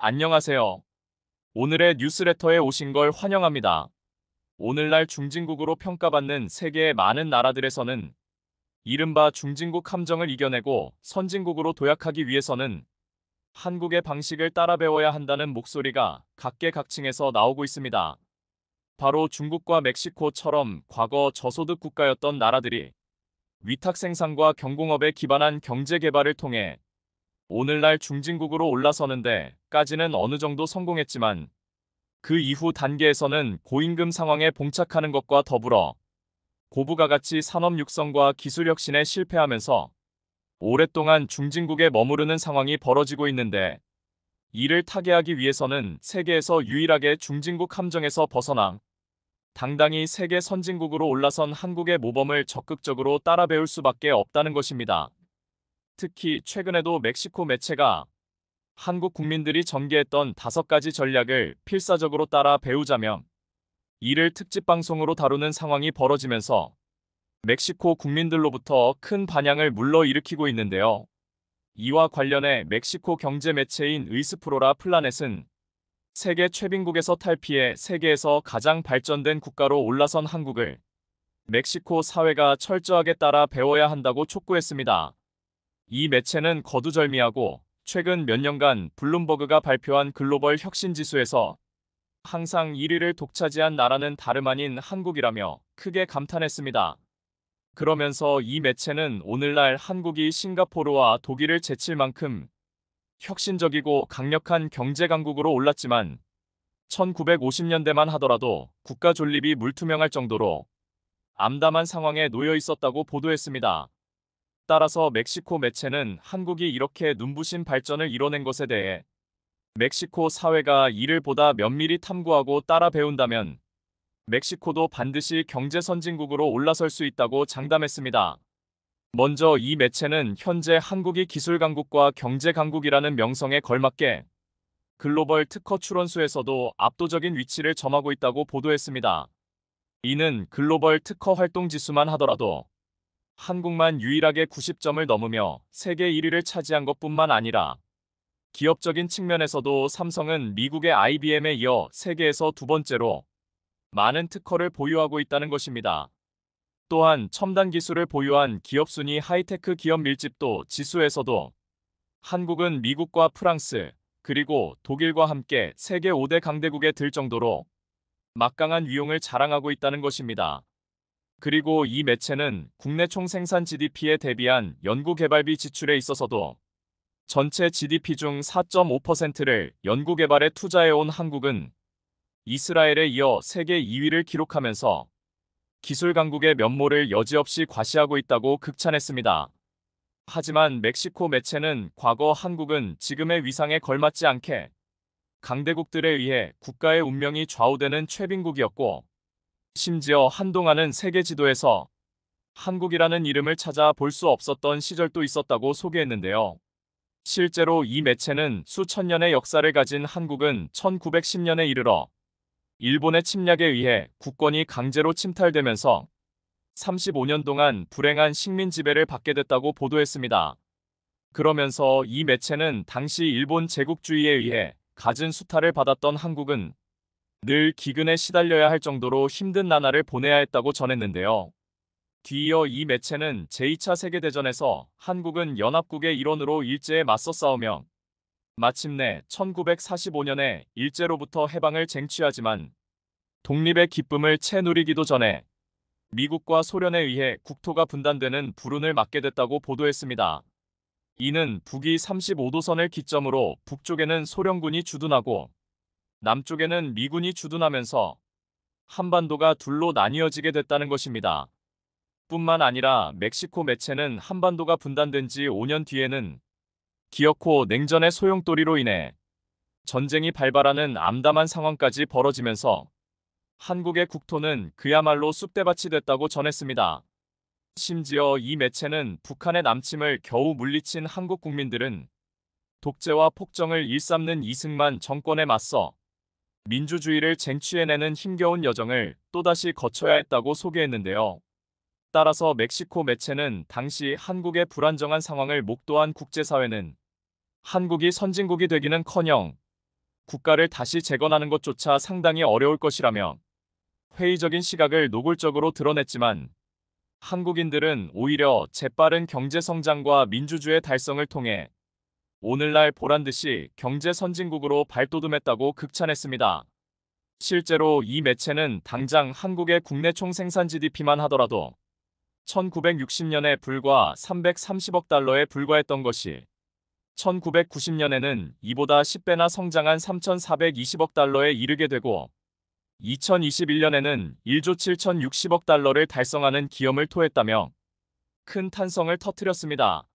안녕하세요. 오늘의 뉴스레터에 오신 걸 환영합니다. 오늘날 중진국으로 평가받는 세계의 많은 나라들에서는 이른바 중진국 함정을 이겨내고 선진국으로 도약하기 위해서는 한국의 방식을 따라 배워야 한다는 목소리가 각계각층에서 나오고 있습니다. 바로 중국과 멕시코처럼 과거 저소득 국가였던 나라들이 위탁 생산과 경공업에 기반한 경제 개발을 통해 오늘날 중진국으로 올라서는데 까지는 어느 정도 성공했지만 그 이후 단계에서는 고임금 상황에 봉착하는 것과 더불어 고부가 같이 산업 육성과 기술 혁신에 실패하면서 오랫동안 중진국에 머무르는 상황이 벌어지고 있는데 이를 타개하기 위해서는 세계에서 유일하게 중진국 함정에서 벗어나 당당히 세계 선진국으로 올라선 한국의 모범을 적극적으로 따라 배울 수밖에 없다는 것입니다. 특히 최근에도 멕시코 매체가 한국 국민들이 전개했던 다섯 가지 전략을 필사적으로 따라 배우자며 이를 특집 방송으로 다루는 상황이 벌어지면서 멕시코 국민들로부터 큰 반향을 물러일으키고 있는데요. 이와 관련해 멕시코 경제 매체인 의스프로라 플라넷은 세계 최빈국에서 탈피해 세계에서 가장 발전된 국가로 올라선 한국을 멕시코 사회가 철저하게 따라 배워야 한다고 촉구했습니다. 이 매체는 거두절미하고 최근 몇 년간 블룸버그가 발표한 글로벌 혁신지수에서 항상 1위를 독차지한 나라는 다름 아닌 한국이라며 크게 감탄했습니다. 그러면서 이 매체는 오늘날 한국이 싱가포르와 독일을 제칠 만큼 혁신적이고 강력한 경제강국으로 올랐지만 1950년대만 하더라도 국가 존립이 물투명할 정도로 암담한 상황에 놓여 있었다고 보도했습니다. 따라서 멕시코 매체는 한국이 이렇게 눈부신 발전을 이뤄낸 것에 대해 멕시코 사회가 이를 보다 면밀히 탐구하고 따라 배운다면 멕시코도 반드시 경제 선진국으로 올라설 수 있다고 장담했습니다. 먼저 이 매체는 현재 한국이 기술 강국과 경제 강국이라는 명성에 걸맞게 글로벌 특허 출원수에서도 압도적인 위치를 점하고 있다고 보도했습니다. 이는 글로벌 특허 활동 지수만 하더라도 한국만 유일하게 90점을 넘으며 세계 1위를 차지한 것뿐만 아니라 기업적인 측면에서도 삼성은 미국의 IBM에 이어 세계에서 두 번째로 많은 특허를 보유하고 있다는 것입니다. 또한 첨단 기술을 보유한 기업 순위 하이테크 기업 밀집도 지수에서도 한국은 미국과 프랑스 그리고 독일과 함께 세계 5대 강대국에 들 정도로 막강한 위용을 자랑하고 있다는 것입니다. 그리고 이 매체는 국내 총 생산 GDP에 대비한 연구개발비 지출에 있어서도 전체 GDP 중 4.5%를 연구개발에 투자해온 한국은 이스라엘에 이어 세계 2위를 기록하면서 기술 강국의 면모를 여지없이 과시하고 있다고 극찬했습니다. 하지만 멕시코 매체는 과거 한국은 지금의 위상에 걸맞지 않게 강대국들에 의해 국가의 운명이 좌우되는 최빈국이었고 심지어 한동안은 세계 지도에서 한국이라는 이름을 찾아 볼 수 없었던 시절도 있었다고 소개했는데요. 실제로 이 매체는 수천 년의 역사를 가진 한국은 1910년에 이르러 일본의 침략에 의해 국권이 강제로 침탈되면서 35년 동안 불행한 식민 지배를 받게 됐다고 보도했습니다. 그러면서 이 매체는 당시 일본 제국주의에 의해 가진 수탈을 받았던 한국은 늘 기근에 시달려야 할 정도로 힘든 나날을 보내야 했다고 전했는데요. 뒤이어 이 매체는 제2차 세계대전에서 한국은 연합국의 일원으로 일제에 맞서 싸우며 마침내 1945년에 일제로부터 해방을 쟁취하지만 독립의 기쁨을 채 누리기도 전에 미국과 소련에 의해 국토가 분단되는 불운을 맞게 됐다고 보도했습니다. 이는 북이 35도선을 기점으로 북쪽에는 소련군이 주둔하고 남쪽에는 미군이 주둔하면서 한반도가 둘로 나뉘어지게 됐다는 것입니다. 뿐만 아니라 멕시코 매체는 한반도가 분단된 지 5년 뒤에는 기어코 냉전의 소용돌이로 인해 전쟁이 발발하는 암담한 상황까지 벌어지면서 한국의 국토는 그야말로 쑥대밭이 됐다고 전했습니다. 심지어 이 매체는 북한의 남침을 겨우 물리친 한국 국민들은 독재와 폭정을 일삼는 이승만 정권에 맞서 민주주의를 쟁취해내는 힘겨운 여정을 또다시 거쳐야 했다고 소개했는데요. 따라서 멕시코 매체는 당시 한국의 불안정한 상황을 목도한 국제사회는 한국이 선진국이 되기는커녕 국가를 다시 재건하는 것조차 상당히 어려울 것이라며 회의적인 시각을 노골적으로 드러냈지만 한국인들은 오히려 재빠른 경제성장과 민주주의 달성을 통해 오늘날 보란듯이 경제 선진국으로 발돋움했다고 극찬했습니다. 실제로 이 매체는 당장 한국의 국내 총생산 GDP만 하더라도 1960년에 불과 330억 달러에 불과했던 것이 1990년에는 이보다 10배나 성장한 3,420억 달러에 이르게 되고 2021년에는 1조 7,060억 달러를 달성하는 기염을 토했다며 큰 탄성을 터뜨렸습니다.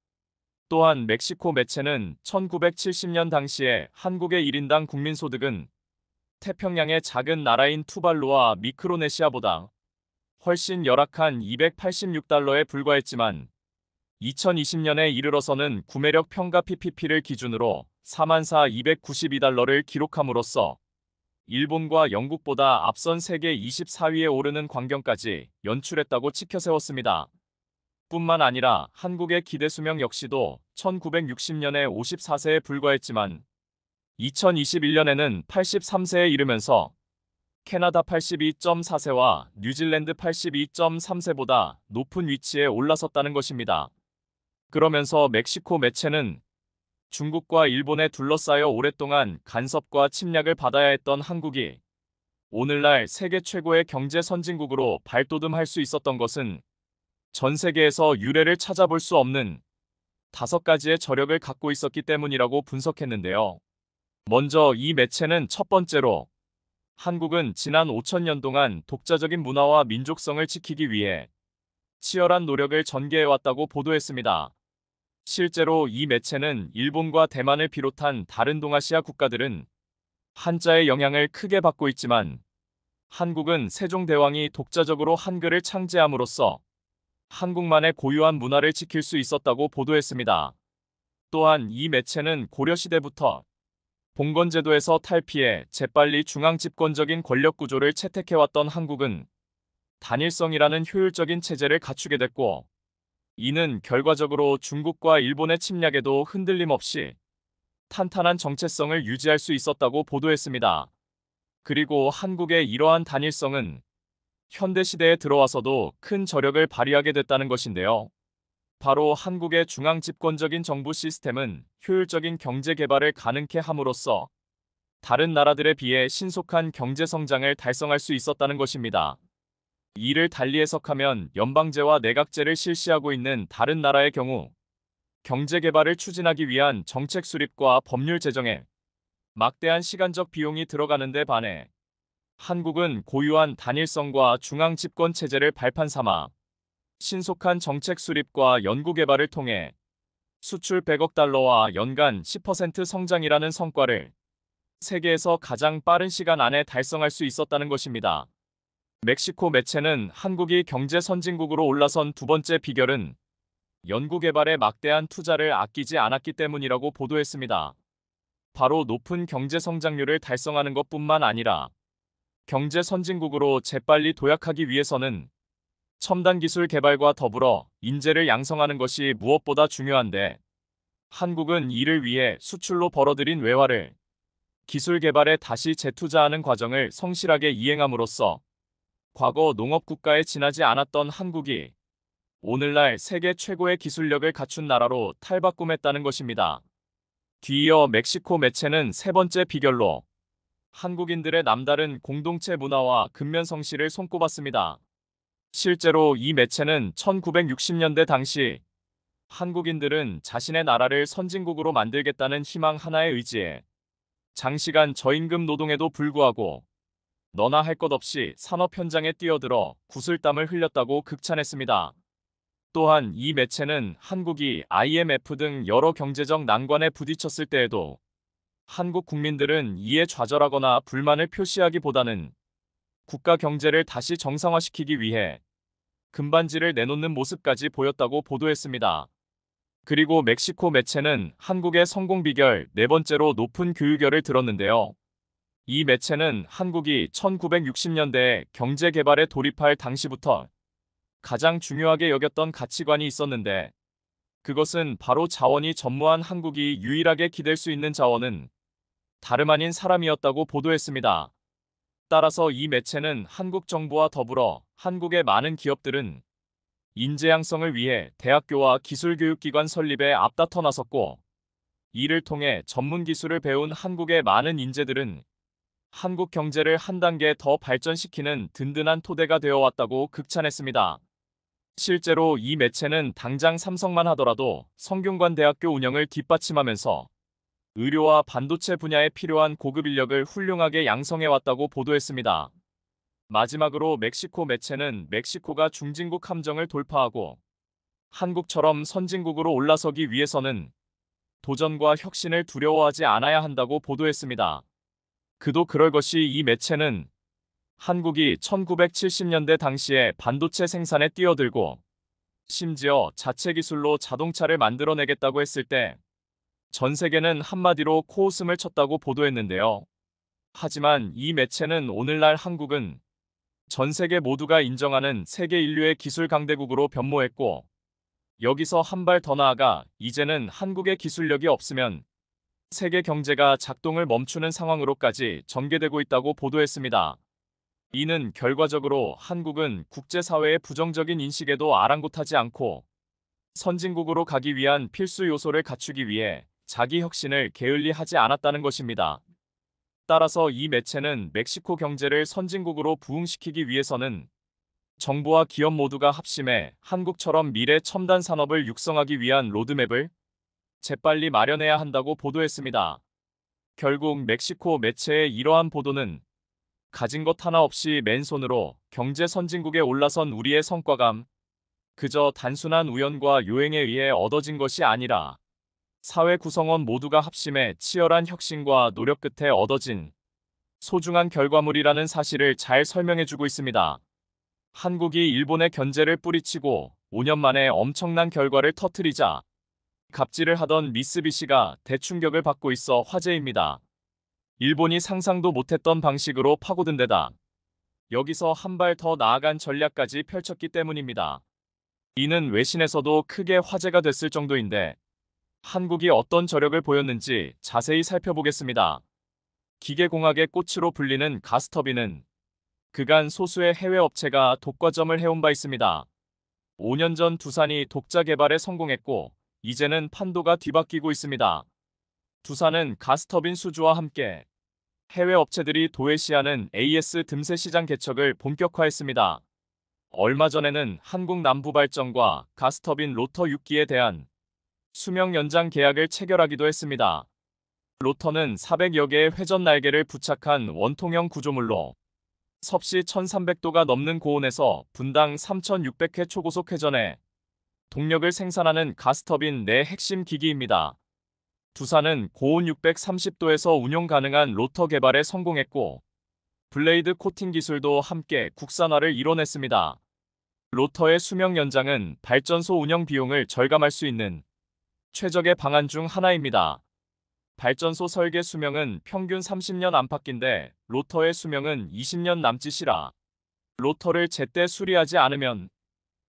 또한 멕시코 매체는 1970년 당시에 한국의 1인당 국민소득은 태평양의 작은 나라인 투발루와 미크로네시아보다 훨씬 열악한 286달러에 불과했지만 2020년에 이르러서는 구매력 평가 PPP를 기준으로 44,292달러를 기록함으로써 일본과 영국보다 앞선 세계 24위에 오르는 광경까지 연출했다고 치켜세웠습니다. 뿐만 아니라 한국의 기대 수명 역시도 1960년에 54세에 불과했지만 2021년에는 83세에 이르면서 캐나다 82.4세와 뉴질랜드 82.3세보다 높은 위치에 올라섰다는 것입니다. 그러면서 멕시코 매체는 중국과 일본에 둘러싸여 오랫동안 간섭과 침략을 받아야 했던 한국이 오늘날 세계 최고의 경제 선진국으로 발돋움할 수 있었던 것은 전 세계에서 유래를 찾아볼 수 없는 다섯 가지의 저력을 갖고 있었기 때문이라고 분석했는데요. 먼저 이 매체는 첫 번째로 한국은 지난 5천년 동안 독자적인 문화와 민족성을 지키기 위해 치열한 노력을 전개해왔다고 보도했습니다. 실제로 이 매체는 일본과 대만을 비롯한 다른 동아시아 국가들은 한자의 영향을 크게 받고 있지만 한국은 세종대왕이 독자적으로 한글을 창제함으로써 한국만의 고유한 문화를 지킬 수 있었다고 보도했습니다. 또한 이 매체는 고려시대부터 봉건제도에서 탈피해 재빨리 중앙집권적인 권력구조를 채택해왔던 한국은 단일성이라는 효율적인 체제를 갖추게 됐고 이는 결과적으로 중국과 일본의 침략에도 흔들림 없이 탄탄한 정체성을 유지할 수 있었다고 보도했습니다. 그리고 한국의 이러한 단일성은 현대시대에 들어와서도 큰 저력을 발휘하게 됐다는 것인데요. 바로 한국의 중앙집권적인 정부 시스템은 효율적인 경제 개발을 가능케 함으로써 다른 나라들에 비해 신속한 경제 성장을 달성할 수 있었다는 것입니다. 이를 달리 해석하면 연방제와 내각제를 실시하고 있는 다른 나라의 경우 경제 개발을 추진하기 위한 정책 수립과 법률 제정에 막대한 시간적 비용이 들어가는 데 반해 한국은 고유한 단일성과 중앙 집권 체제를 발판 삼아 신속한 정책 수립과 연구 개발을 통해 수출 100억 달러와 연간 10% 성장이라는 성과를 세계에서 가장 빠른 시간 안에 달성할 수 있었다는 것입니다. 멕시코 매체는 한국이 경제 선진국으로 올라선 두 번째 비결은 연구개발에 막대한 투자를 아끼지 않았기 때문이라고 보도했습니다. 바로 높은 경제 성장률을 달성하는 것뿐만 아니라 경제 선진국으로 재빨리 도약하기 위해서는 첨단 기술 개발과 더불어 인재를 양성하는 것이 무엇보다 중요한데 한국은 이를 위해 수출로 벌어들인 외화를 기술 개발에 다시 재투자하는 과정을 성실하게 이행함으로써 과거 농업 국가에 지나지 않았던 한국이 오늘날 세계 최고의 기술력을 갖춘 나라로 탈바꿈했다는 것입니다. 뒤이어 멕시코 매체는 세 번째 비결로 한국인들의 남다른 공동체 문화와 근면성실을 손꼽았습니다. 실제로 이 매체는 1960년대 당시 한국인들은 자신의 나라를 선진국으로 만들겠다는 희망 하나에 의지해 장시간 저임금 노동에도 불구하고 너나 할 것 없이 산업 현장에 뛰어들어 구슬땀을 흘렸다고 극찬했습니다. 또한 이 매체는 한국이 IMF 등 여러 경제적 난관에 부딪혔을 때에도 한국 국민들은 이에 좌절하거나 불만을 표시하기보다는 국가 경제를 다시 정상화시키기 위해 금반지를 내놓는 모습까지 보였다고 보도했습니다. 그리고 멕시코 매체는 한국의 성공 비결 네 번째로 높은 교육열을 들었는데요. 이 매체는 한국이 1960년대에 경제 개발에 돌입할 당시부터 가장 중요하게 여겼던 가치관이 있었는데 그것은 바로 자원이 전무한 한국이 유일하게 기댈 수 있는 자원은 다름 아닌 사람이었다고 보도했습니다. 따라서 이 매체는 한국 정부와 더불어 한국의 많은 기업들은 인재 양성을 위해 대학교와 기술교육기관 설립에 앞다퉈 나섰고 이를 통해 전문 기술을 배운 한국의 많은 인재들은 한국 경제를 한 단계 더 발전시키는 든든한 토대가 되어 왔다고 극찬했습니다. 실제로 이 매체는 당장 삼성만 하더라도 성균관대학교 운영을 뒷받침하면서 의료와 반도체 분야에 필요한 고급 인력을 훌륭하게 양성해왔다고 보도했습니다. 마지막으로 멕시코 매체는 멕시코가 중진국 함정을 돌파하고 한국처럼 선진국으로 올라서기 위해서는 도전과 혁신을 두려워하지 않아야 한다고 보도했습니다. 그도 그럴 것이 이 매체는 한국이 1970년대 당시에 반도체 생산에 뛰어들고 심지어 자체 기술로 자동차를 만들어내겠다고 했을 때 전 세계는 한마디로 코웃음을 쳤다고 보도했는데요. 하지만 이 매체는 오늘날 한국은 전 세계 모두가 인정하는 세계 인류의 기술 강대국으로 변모했고 여기서 한 발 더 나아가 이제는 한국의 기술력이 없으면 세계 경제가 작동을 멈추는 상황으로까지 전개되고 있다고 보도했습니다. 이는 결과적으로 한국은 국제사회의 부정적인 인식에도 아랑곳하지 않고 선진국으로 가기 위한 필수 요소를 갖추기 위해 자기 혁신을 게을리 하지 않았다는 것입니다. 따라서 이 매체는 멕시코 경제를 선진국으로 부흥시키기 위해서는 정부와 기업 모두가 합심해 한국처럼 미래 첨단 산업을 육성하기 위한 로드맵을 재빨리 마련해야 한다고 보도했습니다. 결국 멕시코 매체의 이러한 보도는 가진 것 하나 없이 맨손으로 경제 선진국에 올라선 우리의 성과감, 그저 단순한 우연과 요행에 의해 얻어진 것이 아니라 사회 구성원 모두가 합심해 치열한 혁신과 노력 끝에 얻어진 소중한 결과물이라는 사실을 잘 설명해주고 있습니다. 한국이 일본의 견제를 뿌리치고 5년 만에 엄청난 결과를 터뜨리자 갑질을 하던 미쓰비시가 대충격을 받고 있어 화제입니다. 일본이 상상도 못했던 방식으로 파고든 데다 여기서 한 발 더 나아간 전략까지 펼쳤기 때문입니다. 이는 외신에서도 크게 화제가 됐을 정도인데 한국이 어떤 저력을 보였는지 자세히 살펴보겠습니다. 기계공학의 꽃으로 불리는 가스터비는 그간 소수의 해외 업체가 독과점을 해온 바 있습니다. 5년 전 두산이 독자 개발에 성공했고 이제는 판도가 뒤바뀌고 있습니다. 두산은 가스터빈 수주와 함께 해외 업체들이 도외시하는 AS 듬세 시장 개척을 본격화했습니다. 얼마 전에는 한국 남부발전과 가스터빈 로터 6기에 대한 수명 연장 계약을 체결하기도 했습니다. 로터는 400여 개의 회전 날개를 부착한 원통형 구조물로 섭씨 1300도가 넘는 고온에서 분당 3600회 초고속 회전에 동력을 생산하는 가스터빈 내 핵심 기기입니다. 두산은 고온 630도에서 운영 가능한 로터 개발에 성공했고 블레이드 코팅 기술도 함께 국산화를 이뤄냈습니다. 로터의 수명 연장은 발전소 운영 비용을 절감할 수 있는 최적의 방안 중 하나입니다. 발전소 설계 수명은 평균 30년 안팎인데 로터의 수명은 20년 남짓이라 로터를 제때 수리하지 않으면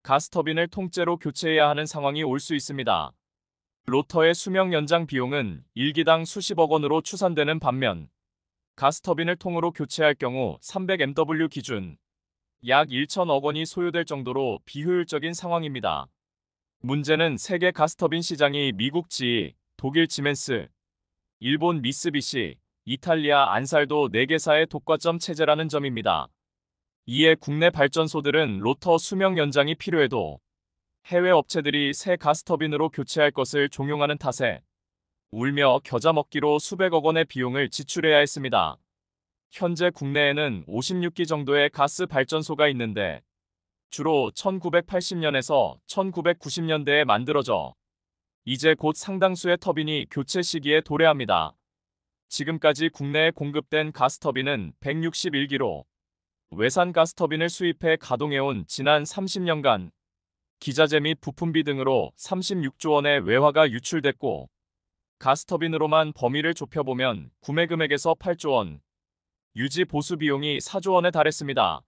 가스터빈을 통째로 교체해야 하는 상황이 올 수 있습니다. 로터의 수명 연장 비용은 일기당 수십억 원으로 추산되는 반면 가스터빈을 통으로 교체할 경우 300MW 기준 약 1천억 원이 소요될 정도로 비효율적인 상황입니다. 문제는 세계 가스터빈 시장이 미국 지, 독일 지멘스, 일본 미쓰비시, 이탈리아 안살도 4개사의 독과점 체제라는 점입니다. 이에 국내 발전소들은 로터 수명 연장이 필요해도 해외 업체들이 새 가스터빈으로 교체할 것을 종용하는 탓에 울며 겨자 먹기로 수백억 원의 비용을 지출해야 했습니다. 현재 국내에는 56기 정도의 가스 발전소가 있는데 주로 1980년에서 1990년대에 만들어져 이제 곧 상당수의 터빈이 교체 시기에 도래합니다. 지금까지 국내에 공급된 가스터빈은 161기로 외산 가스터빈을 수입해 가동해온 지난 30년간 기자재 및 부품비 등으로 36조 원의 외화가 유출됐고 가스터빈으로만 범위를 좁혀보면 구매 금액에서 8조 원, 유지 보수 비용이 4조 원에 달했습니다.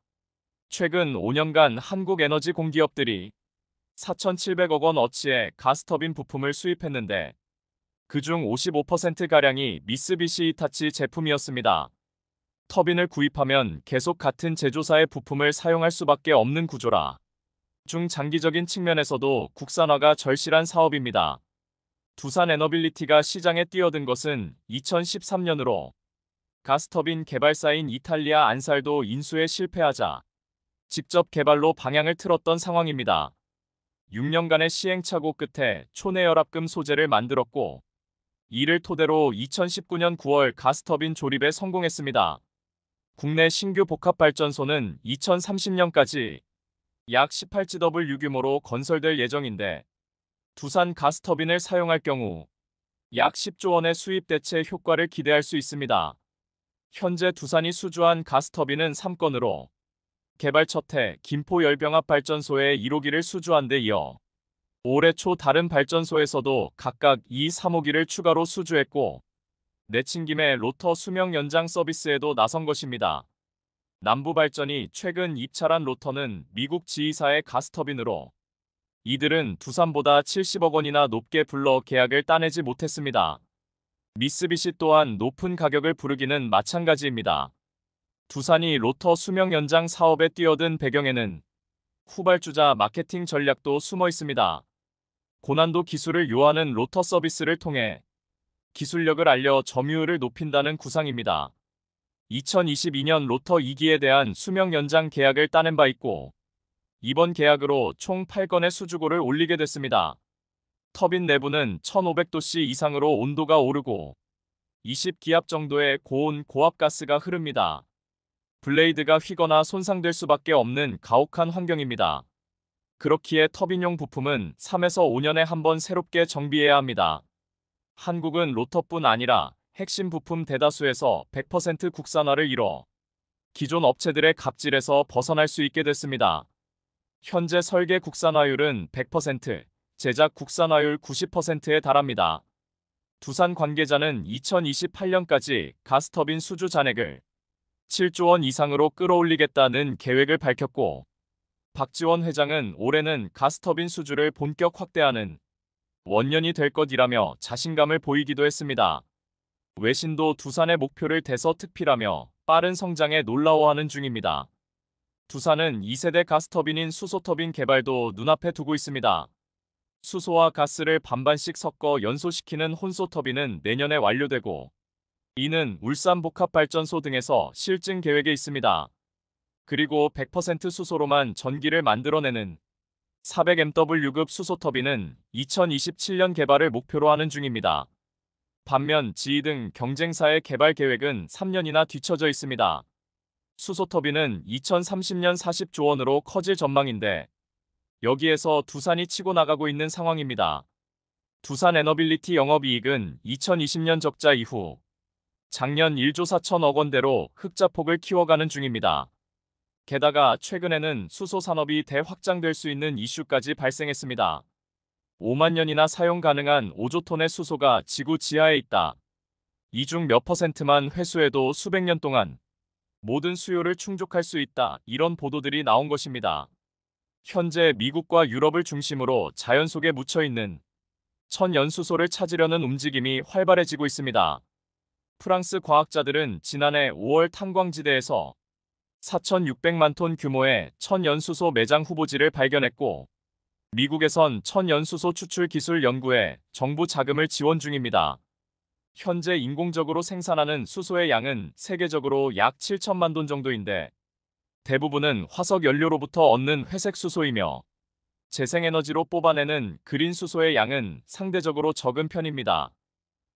최근 5년간 한국에너지 공기업들이 4,700억 원 어치의 가스터빈 부품을 수입했는데 그중 55%가량이 미쓰비시 이타치 제품이었습니다. 터빈을 구입하면 계속 같은 제조사의 부품을 사용할 수밖에 없는 구조라 중장기적인 측면에서도 국산화가 절실한 사업입니다. 두산 에너빌리티가 시장에 뛰어든 것은 2013년으로 가스터빈 개발사인 이탈리아 안살도 인수에 실패하자 직접 개발로 방향을 틀었던 상황입니다. 6년간의 시행착오 끝에 초내열압금 소재를 만들었고 이를 토대로 2019년 9월 가스터빈 조립에 성공했습니다. 국내 신규 복합발전소는 2030년까지 약 18GW 유규모로 건설될 예정인데 두산 가스터빈을 사용할 경우 약 10조 원의 수입 대체 효과를 기대할 수 있습니다. 현재 두산이 수주한 가스터빈은 3건으로 개발 첫해 김포 열병합 발전소에 1호기를 수주한 데 이어 올해 초 다른 발전소에서도 각각 2, 3호기를 추가로 수주했고 내친 김에 로터 수명 연장 서비스에도 나선 것입니다. 남부발전이 최근 입찰한 로터는 미국 지이사의 가스터빈으로 이들은 두산보다 70억 원이나 높게 불러 계약을 따내지 못했습니다. 미쓰비시 또한 높은 가격을 부르기는 마찬가지입니다. 두산이 로터 수명 연장 사업에 뛰어든 배경에는 후발주자 마케팅 전략도 숨어 있습니다. 고난도 기술을 요하는 로터 서비스를 통해 기술력을 알려 점유율을 높인다는 구상입니다. 2022년 로터 2기에 대한 수명 연장 계약을 따낸 바 있고 이번 계약으로 총 8건의 수주고를 올리게 됐습니다. 터빈 내부는 1500도씨 이상으로 온도가 오르고 20기압 정도의 고온 고압 가스가 흐릅니다. 블레이드가 휘거나 손상될 수밖에 없는 가혹한 환경입니다. 그렇기에 터빈용 부품은 3에서 5년에 한 번 새롭게 정비해야 합니다. 한국은 로터뿐 아니라 핵심 부품 대다수에서 100% 국산화를 이뤄 기존 업체들의 갑질에서 벗어날 수 있게 됐습니다. 현재 설계 국산화율은 100%, 제작 국산화율 90%에 달합니다. 두산 관계자는 2028년까지 가스터빈 수주 잔액을 7조 원 이상으로 끌어올리겠다는 계획을 밝혔고 박지원 회장은 올해는 가스터빈 수주를 본격 확대하는 원년이 될 것이라며 자신감을 보이기도 했습니다. 외신도 두산의 목표를 대서특필하며 빠른 성장에 놀라워하는 중입니다. 두산은 2세대 가스터빈인 수소터빈 개발도 눈앞에 두고 있습니다. 수소와 가스를 반반씩 섞어 연소시키는 혼소터빈은 내년에 완료되고 이는 울산복합발전소 등에서 실증 계획에 있습니다. 그리고 100% 수소로만 전기를 만들어내는 400MW급 수소터빈은 2027년 개발을 목표로 하는 중입니다. 반면 GE 등 경쟁사의 개발 계획은 3년이나 뒤쳐져 있습니다. 수소터빈은 2030년 40조 원으로 커질 전망인데 여기에서 두산이 치고 나가고 있는 상황입니다. 두산 에너빌리티 영업이익은 2020년 적자 이후 작년 1조 4천억 원대로 흑자폭을 키워가는 중입니다. 게다가 최근에는 수소산업이 대확장될 수 있는 이슈까지 발생했습니다. 5만 년이나 사용 가능한 5조 톤의 수소가 지구 지하에 있다. 이 중 몇 퍼센트만 회수해도 수백 년 동안 모든 수요를 충족할 수 있다. 이런 보도들이 나온 것입니다. 현재 미국과 유럽을 중심으로 자연 속에 묻혀있는 천연수소를 찾으려는 움직임이 활발해지고 있습니다. 프랑스 과학자들은 지난해 5월 탄광지대에서 4,600만 톤 규모의 천연수소 매장 후보지를 발견했고 미국에선 천연수소 추출 기술 연구에 정부 자금을 지원 중입니다. 현재 인공적으로 생산하는 수소의 양은 세계적으로 약 7천만 톤 정도인데 대부분은 화석 연료로부터 얻는 회색 수소이며 재생에너지로 뽑아내는 그린 수소의 양은 상대적으로 적은 편입니다.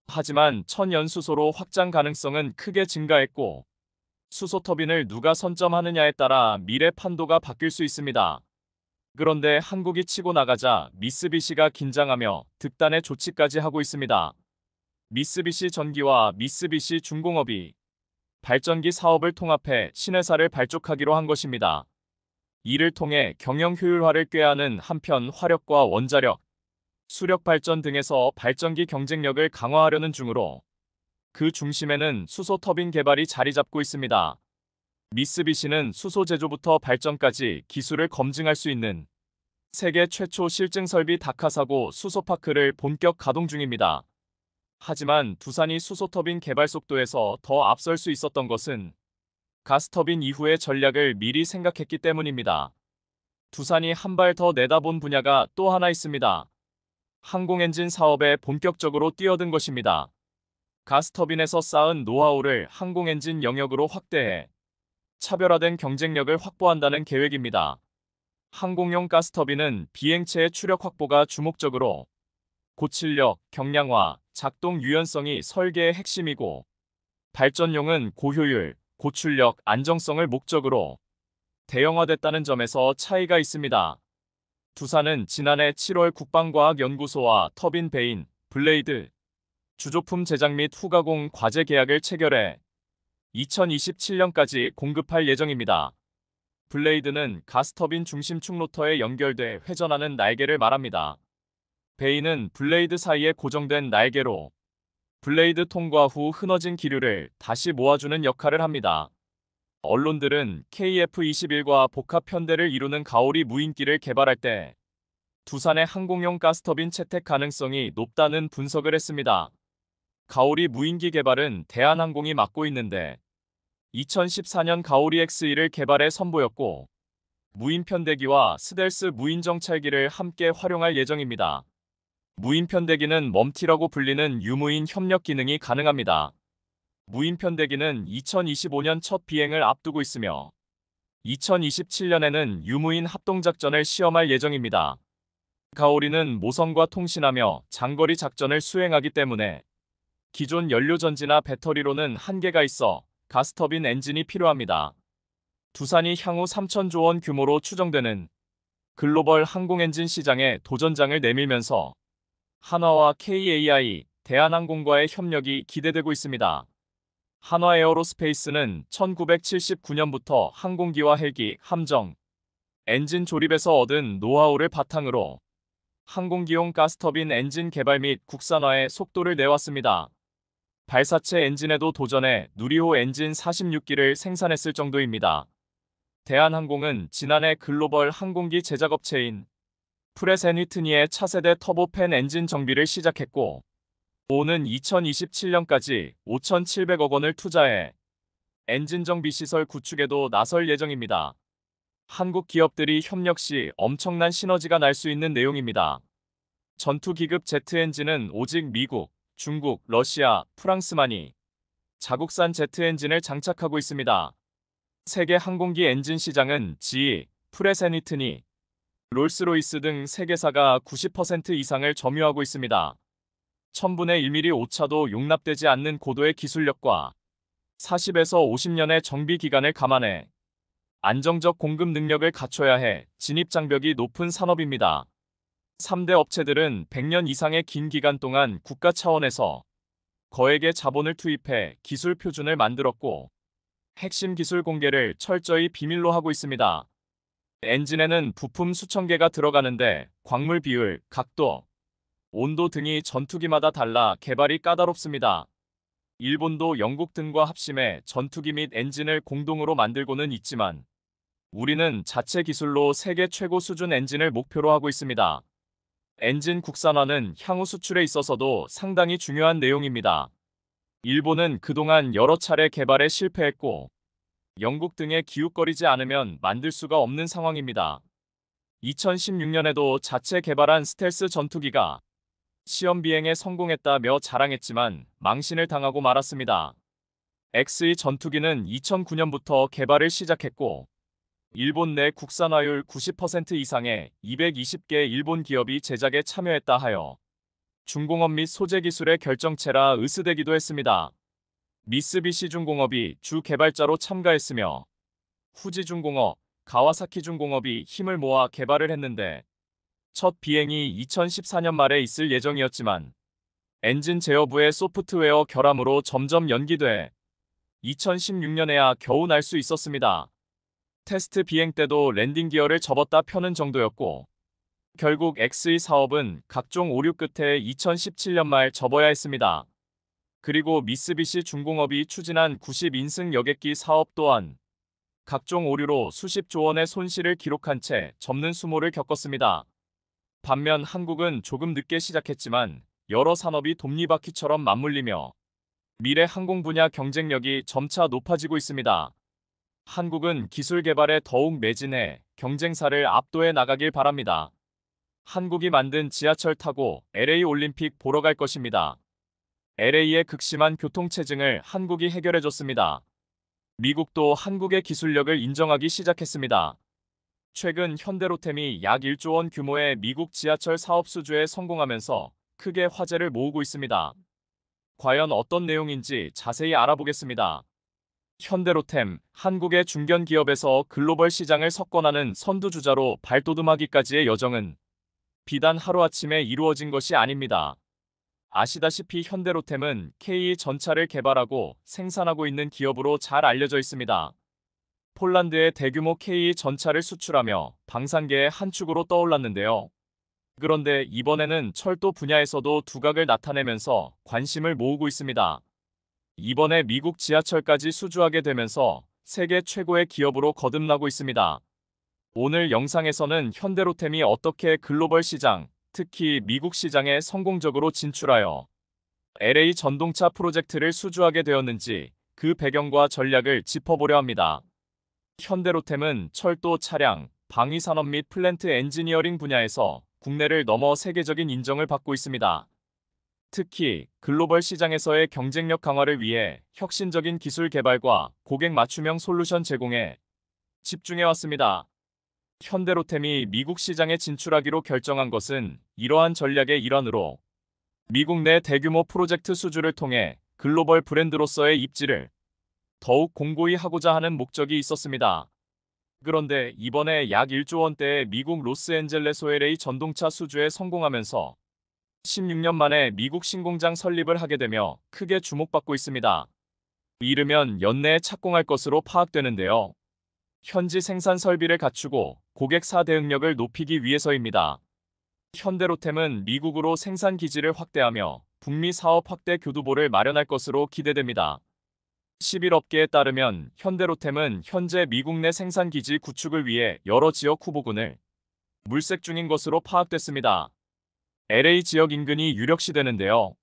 하지만 천연수소로 확장 가능성은 크게 증가했고 수소 터빈을 누가 선점하느냐에 따라 미래 판도가 바뀔 수 있습니다. 그런데 한국이 치고 나가자 미쓰비시가 긴장하며 득단의 조치까지 하고 있습니다. 미쓰비시 전기와 미쓰비시 중공업이 발전기 사업을 통합해 신회사를 발족하기로 한 것입니다. 이를 통해 경영 효율화를 꾀하는 한편 화력과 원자력, 수력 발전 등에서 발전기 경쟁력을 강화하려는 중으로 그 중심에는 수소 터빈 개발이 자리 잡고 있습니다. 미쓰비시는 수소 제조부터 발전까지 기술을 검증할 수 있는 세계 최초 실증 설비 다카사고 수소파크를 본격 가동 중입니다. 하지만 두산이 수소터빈 개발 속도에서 더 앞설 수 있었던 것은 가스터빈 이후의 전략을 미리 생각했기 때문입니다. 두산이 한 발 더 내다본 분야가 또 하나 있습니다. 항공엔진 사업에 본격적으로 뛰어든 것입니다. 가스터빈에서 쌓은 노하우를 항공엔진 영역으로 확대해 차별화된 경쟁력을 확보한다는 계획입니다. 항공용 가스터빈은 비행체의 추력 확보가 주목적으로 고출력, 경량화, 작동 유연성이 설계의 핵심이고 발전용은 고효율, 고출력, 안정성을 목적으로 대형화됐다는 점에서 차이가 있습니다. 두산은 지난해 7월 국방과학연구소와 터빈 베인, 블레이드, 주조품 제작 및 후가공 과제 계약을 체결해 2027년까지 공급할 예정입니다. 블레이드는 가스터빈 중심축 로터에 연결돼 회전하는 날개를 말합니다. 베이는 블레이드 사이에 고정된 날개로 블레이드 통과 후 흐너진 기류를 다시 모아주는 역할을 합니다. 언론들은 KF-21과 복합 편대를 이루는 가오리 무인기를 개발할 때 두산의 항공용 가스터빈 채택 가능성이 높다는 분석을 했습니다. 가오리 무인기 개발은 대한항공이 맡고 있는데 2014년 가오리 X1을 개발해 선보였고 무인 편대기와 스델스 무인 정찰기를 함께 활용할 예정입니다. 무인 편대기는 멈티라고 불리는 유무인 협력 기능이 가능합니다. 무인 편대기는 2025년 첫 비행을 앞두고 있으며 2027년에는 유무인 합동작전을 시험할 예정입니다. 가오리는 모성과 통신하며 장거리 작전을 수행하기 때문에 기존 연료전지나 배터리로는 한계가 있어 가스터빈 엔진이 필요합니다. 두산이 향후 3천조 원 규모로 추정되는 글로벌 항공엔진 시장에 도전장을 내밀면서 한화와 KAI, 대한항공과의 협력이 기대되고 있습니다. 한화에어로스페이스는 1979년부터 항공기와 헬기, 함정, 엔진 조립에서 얻은 노하우를 바탕으로 항공기용 가스터빈 엔진 개발 및 국산화에 속도를 내왔습니다. 발사체 엔진에도 도전해 누리호 엔진 46기를 생산했을 정도입니다. 대한항공은 지난해 글로벌 항공기 제작업체인 프레센 휘트니의 차세대 터보팬 엔진 정비를 시작했고 오는 2027년까지 5,700억 원을 투자해 엔진 정비 시설 구축에도 나설 예정입니다. 한국 기업들이 협력 시 엄청난 시너지가 날 수 있는 내용입니다. 전투기급 제트 엔진은 오직 미국, 중국, 러시아, 프랑스만이 자국산 제트 엔진을 장착하고 있습니다. 세계 항공기 엔진 시장은 g 프레세니트니, 롤스로이스 등 세계사가 90% 이상을 점유하고 있습니다. 1000분의 1mm 오차도 용납되지 않는 고도의 기술력과 40에서 50년의 정비 기간을 감안해 안정적 공급 능력을 갖춰야 해 진입 장벽이 높은 산업입니다. 3대 업체들은 100년 이상의 긴 기간 동안 국가 차원에서 거액의 자본을 투입해 기술 표준을 만들었고 핵심 기술 공개를 철저히 비밀로 하고 있습니다. 엔진에는 부품 수천 개가 들어가는데 광물 비율, 각도, 온도 등이 전투기마다 달라 개발이 까다롭습니다. 일본도 영국 등과 합심해 전투기 및 엔진을 공동으로 만들고는 있지만 우리는 자체 기술로 세계 최고 수준 엔진을 목표로 하고 있습니다. 엔진 국산화는 향후 수출에 있어서도 상당히 중요한 내용입니다. 일본은 그동안 여러 차례 개발에 실패했고 영국 등에 기웃거리지 않으면 만들 수가 없는 상황입니다. 2016년에도 자체 개발한 스텔스 전투기가 시험 비행에 성공했다며 자랑했지만 망신을 당하고 말았습니다. x e 전투기는 2009년부터 개발을 시작했고 일본 내 국산화율 90% 이상의 220개 일본 기업이 제작에 참여했다 하여 중공업 및 소재 기술의 결정체라 으스대기도 했습니다. 미쓰비시 중공업이 주 개발자로 참가했으며 후지 중공업, 가와사키 중공업이 힘을 모아 개발을 했는데 첫 비행이 2014년 말에 있을 예정이었지만 엔진 제어부의 소프트웨어 결함으로 점점 연기돼 2016년에야 겨우 날 수 있었습니다. 테스트 비행 때도 랜딩 기어를 접었다 펴는 정도였고 결국 XE 사업은 각종 오류 끝에 2017년 말 접어야 했습니다. 그리고 미쓰비시 중공업이 추진한 90인승 여객기 사업 또한 각종 오류로 수십 조 원의 손실을 기록한 채 접는 수모를 겪었습니다. 반면 한국은 조금 늦게 시작했지만 여러 산업이 돔니바퀴처럼 맞물리며 미래 항공 분야 경쟁력이 점차 높아지고 있습니다. 한국은 기술 개발에 더욱 매진해 경쟁사를 압도해 나가길 바랍니다. 한국이 만든 지하철 타고 LA 올림픽 보러 갈 것입니다. LA의 극심한 교통체증을 한국이 해결해줬습니다. 미국도 한국의 기술력을 인정하기 시작했습니다. 최근 현대로템이 약 1조 원 규모의 미국 지하철 사업 수주에 성공하면서 크게 화제를 모으고 있습니다. 과연 어떤 내용인지 자세히 알아보겠습니다. 현대로템, 한국의 중견 기업에서 글로벌 시장을 석권하는 선두주자로 발돋움하기까지의 여정은 비단 하루아침에 이루어진 것이 아닙니다. 아시다시피 현대로템은 k 전차를 개발하고 생산하고 있는 기업으로 잘 알려져 있습니다. 폴란드의 대규모 k 전차를 수출하며 방산계의 한 축으로 떠올랐는데요. 그런데 이번에는 철도 분야에서도 두각을 나타내면서 관심을 모으고 있습니다. 이번에 미국 지하철까지 수주하게 되면서 세계 최고의 기업으로 거듭나고 있습니다. 오늘 영상에서는 현대로템이 어떻게 글로벌 시장, 특히 미국 시장에 성공적으로 진출하여 LA 전동차 프로젝트를 수주하게 되었는지 그 배경과 전략을 짚어보려 합니다. 현대로템은 철도 차량, 방위산업 및 플랜트 엔지니어링 분야에서 국내를 넘어 세계적인 인정을 받고 있습니다. 특히 글로벌 시장에서의 경쟁력 강화를 위해 혁신적인 기술 개발과 고객 맞춤형 솔루션 제공에 집중해왔습니다. 현대로템이 미국 시장에 진출하기로 결정한 것은 이러한 전략의 일환으로 미국 내 대규모 프로젝트 수주를 통해 글로벌 브랜드로서의 입지를 더욱 공고히 하고자 하는 목적이 있었습니다. 그런데 이번에 약 1조 원대의 미국 로스앤젤레스 LA 전동차 수주에 성공하면서 16년 만에 미국 신공장 설립을 하게 되며 크게 주목받고 있습니다. 이르면 연내에 착공할 것으로 파악되는데요. 현지 생산 설비를 갖추고 고객사 대응력을 높이기 위해서입니다. 현대로템은 미국으로 생산 기지를 확대하며 북미 사업 확대 교두보를 마련할 것으로 기대됩니다. 11업계에 따르면 현대로템은 현재 미국 내 생산 기지 구축을 위해 여러 지역 후보군을 물색 중인 것으로 파악됐습니다. LA 지역 인근이 유력시되는데요.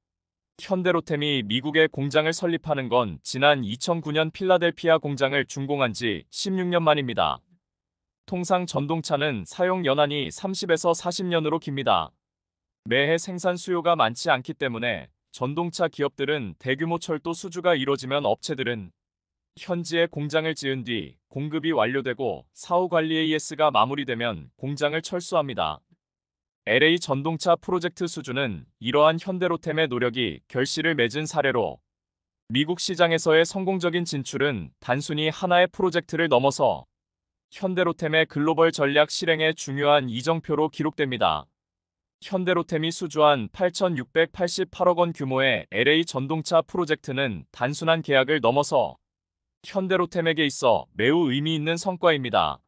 현대로템이 미국에 공장을 설립하는 건 지난 2009년 필라델피아 공장을 준공한 지 16년 만입니다. 통상 전동차는 사용 연한이 30에서 40년으로 깁니다. 매해 생산 수요가 많지 않기 때문에 전동차 기업들은 대규모 철도 수주가 이뤄지면 업체들은 현지에 공장을 지은 뒤 공급이 완료되고 사후 관리 AS가 마무리되면 공장을 철수합니다. LA 전동차 프로젝트 수준은 이러한 현대로템의 노력이 결실을 맺은 사례로 미국 시장에서의 성공적인 진출은 단순히 하나의 프로젝트를 넘어서 현대로템의 글로벌 전략 실행에 중요한 이정표로 기록됩니다. 현대로템이 수주한 8,688억 원 규모의 LA 전동차 프로젝트는 단순한 계약을 넘어서 현대로템에게 있어 매우 의미 있는 성과입니다.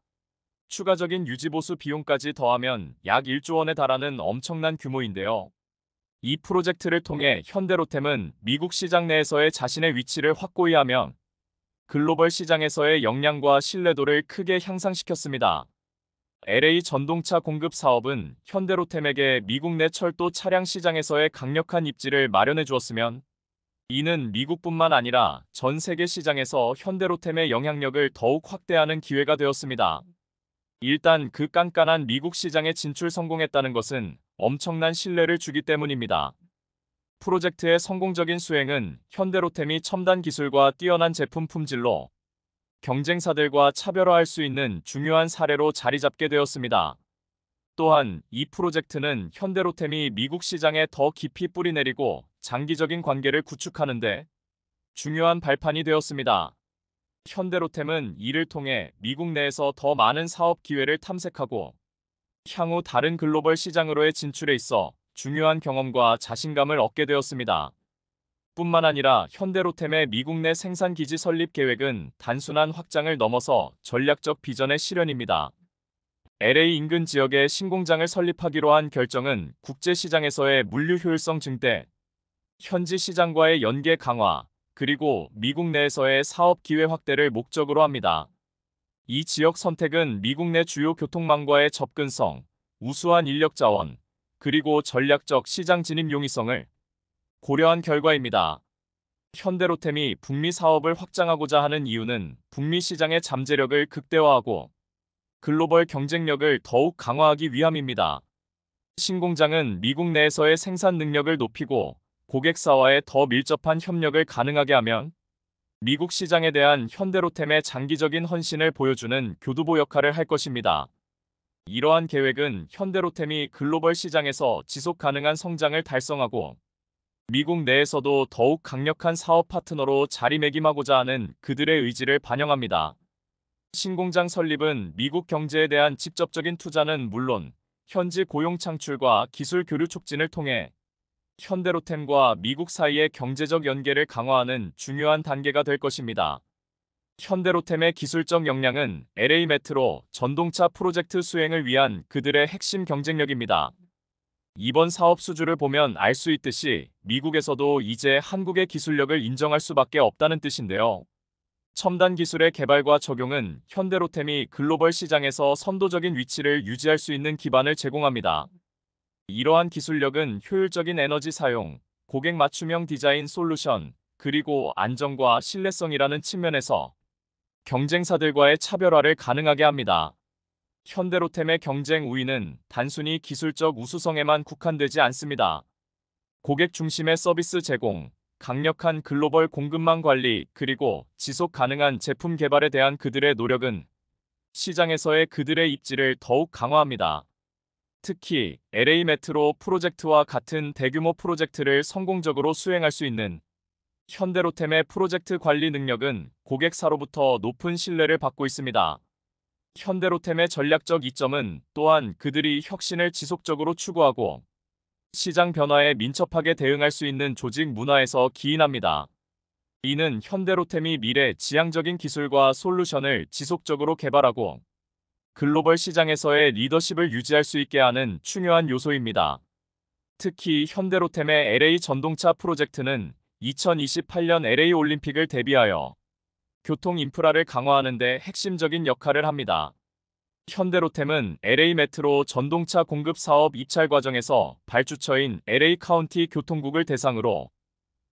추가적인 유지보수 비용까지 더하면 약 1조 원에 달하는 엄청난 규모인데요. 이 프로젝트를 통해 현대로템은 미국 시장 내에서의 자신의 위치를 확고히 하며 글로벌 시장에서의 역량과 신뢰도를 크게 향상시켰습니다. LA 전동차 공급 사업은 현대로템에게 미국 내 철도 차량 시장에서의 강력한 입지를 마련해 주었으면 이는 미국뿐만 아니라 전 세계 시장에서 현대로템의 영향력을 더욱 확대하는 기회가 되었습니다. 일단 그 깐깐한 미국 시장에 진출 성공했다는 것은 엄청난 신뢰를 주기 때문입니다. 프로젝트의 성공적인 수행은 현대로템이 첨단 기술과 뛰어난 제품 품질로 경쟁사들과 차별화할 수 있는 중요한 사례로 자리 잡게 되었습니다. 또한 이 프로젝트는 현대로템이 미국 시장에 더 깊이 뿌리내리고 장기적인 관계를 구축하는데 중요한 발판이 되었습니다. 현대로템은 이를 통해 미국 내에서 더 많은 사업 기회를 탐색하고 향후 다른 글로벌 시장으로의 진출에 있어 중요한 경험과 자신감을 얻게 되었습니다. 뿐만 아니라 현대로템의 미국 내 생산 기지 설립 계획은 단순한 확장을 넘어서 전략적 비전의 실현입니다. LA 인근 지역에 신공장을 설립하기로 한 결정은 국제 시장에서의 물류 효율성 증대, 현지 시장과의 연계 강화, 그리고 미국 내에서의 사업 기회 확대를 목적으로 합니다. 이 지역 선택은 미국 내 주요 교통망과의 접근성, 우수한 인력 자원, 그리고 전략적 시장 진입 용이성을 고려한 결과입니다. 현대로템이 북미 사업을 확장하고자 하는 이유는 북미 시장의 잠재력을 극대화하고 글로벌 경쟁력을 더욱 강화하기 위함입니다. 신공장은 미국 내에서의 생산 능력을 높이고 고객사와의 더 밀접한 협력을 가능하게 하면 미국 시장에 대한 현대로템의 장기적인 헌신을 보여주는 교두보 역할을 할 것입니다. 이러한 계획은 현대로템이 글로벌 시장에서 지속 가능한 성장을 달성하고 미국 내에서도 더욱 강력한 사업 파트너로 자리매김하고자 하는 그들의 의지를 반영합니다. 신공장 설립은 미국 경제에 대한 직접적인 투자는 물론 현지 고용 창출과 기술 교류 촉진을 통해 현대로템과 미국 사이의 경제적 연계를 강화하는 중요한 단계가 될 것입니다. 현대로템의 기술적 역량은 LA 메트로 전동차 프로젝트 수행을 위한 그들의 핵심 경쟁력입니다. 이번 사업 수주를 보면 알 수 있듯이 미국에서도 이제 한국의 기술력을 인정할 수밖에 없다는 뜻인데요. 첨단 기술의 개발과 적용은 현대로템이 글로벌 시장에서 선도적인 위치를 유지할 수 있는 기반을 제공합니다. 이러한 기술력은 효율적인 에너지 사용, 고객 맞춤형 디자인 솔루션, 그리고 안정과 신뢰성이라는 측면에서 경쟁사들과의 차별화를 가능하게 합니다. 현대로템의 경쟁 우위는 단순히 기술적 우수성에만 국한되지 않습니다. 고객 중심의 서비스 제공, 강력한 글로벌 공급망 관리, 그리고 지속 가능한 제품 개발에 대한 그들의 노력은 시장에서의 그들의 입지를 더욱 강화합니다. 특히 LA 메트로 프로젝트와 같은 대규모 프로젝트를 성공적으로 수행할 수 있는 현대로템의 프로젝트 관리 능력은 고객사로부터 높은 신뢰를 받고 있습니다. 현대로템의 전략적 이점은 또한 그들이 혁신을 지속적으로 추구하고 시장 변화에 민첩하게 대응할 수 있는 조직 문화에서 기인합니다. 이는 현대로템이 미래 지향적인 기술과 솔루션을 지속적으로 개발하고 글로벌 시장에서의 리더십을 유지할 수 있게 하는 중요한 요소입니다. 특히 현대로템의 LA 전동차 프로젝트는 2028년 LA 올림픽을 대비하여 교통 인프라를 강화하는 데 핵심적인 역할을 합니다. 현대로템은 LA 메트로 전동차 공급 사업 입찰 과정에서 발주처인 LA 카운티 교통국을 대상으로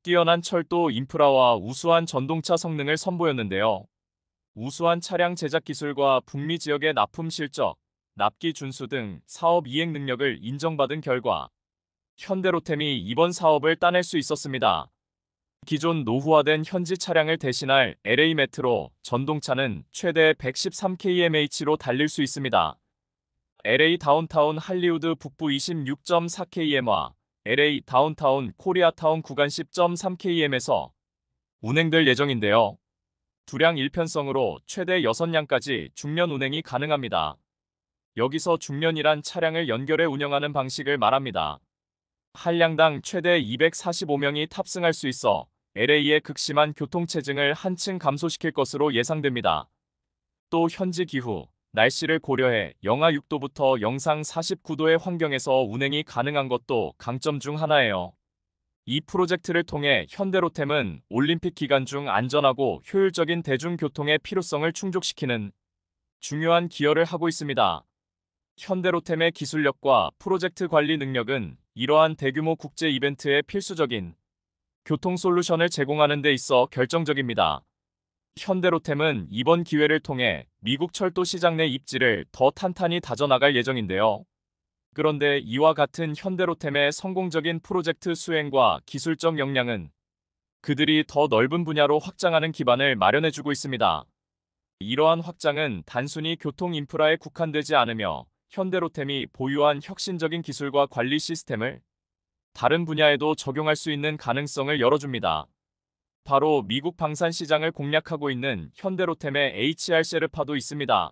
뛰어난 철도 인프라와 우수한 전동차 성능을 선보였는데요. 우수한 차량 제작 기술과 북미 지역의 납품 실적, 납기 준수 등 사업 이행 능력을 인정받은 결과 현대로템이 이번 사업을 따낼 수 있었습니다. 기존 노후화된 현지 차량을 대신할 LA 메트로 전동차는 최대 113kmh로 달릴 수 있습니다. LA 다운타운 할리우드 북부 26.4km와 LA 다운타운 코리아타운 구간 10.3km에서 운행될 예정인데요. 두량 일편성으로 최대 6량까지 중년 운행이 가능합니다. 여기서 중년이란 차량을 연결해 운영하는 방식을 말합니다. 한량당 최대 245명이 탑승할 수 있어 LA의 극심한 교통체증을 한층 감소시킬 것으로 예상됩니다. 또 현지 기후, 날씨를 고려해 영하 6도부터 영상 49도의 환경에서 운행이 가능한 것도 강점 중 하나예요. 이 프로젝트를 통해 현대로템은 올림픽 기간 중 안전하고 효율적인 대중교통의 필요성을 충족시키는 중요한 기여를 하고 있습니다. 현대로템의 기술력과 프로젝트 관리 능력은 이러한 대규모 국제 이벤트에 필수적인 교통 솔루션을 제공하는 데 있어 결정적입니다. 현대로템은 이번 기회를 통해 미국 철도 시장 내 입지를 더 탄탄히 다져나갈 예정인데요. 그런데 이와 같은 현대로템의 성공적인 프로젝트 수행과 기술적 역량은 그들이 더 넓은 분야로 확장하는 기반을 마련해주고 있습니다. 이러한 확장은 단순히 교통 인프라에 국한되지 않으며 현대로템이 보유한 혁신적인 기술과 관리 시스템을 다른 분야에도 적용할 수 있는 가능성을 열어줍니다. 바로 미국 방산 시장을 공략하고 있는 현대로템의 HR 세르파도 있습니다.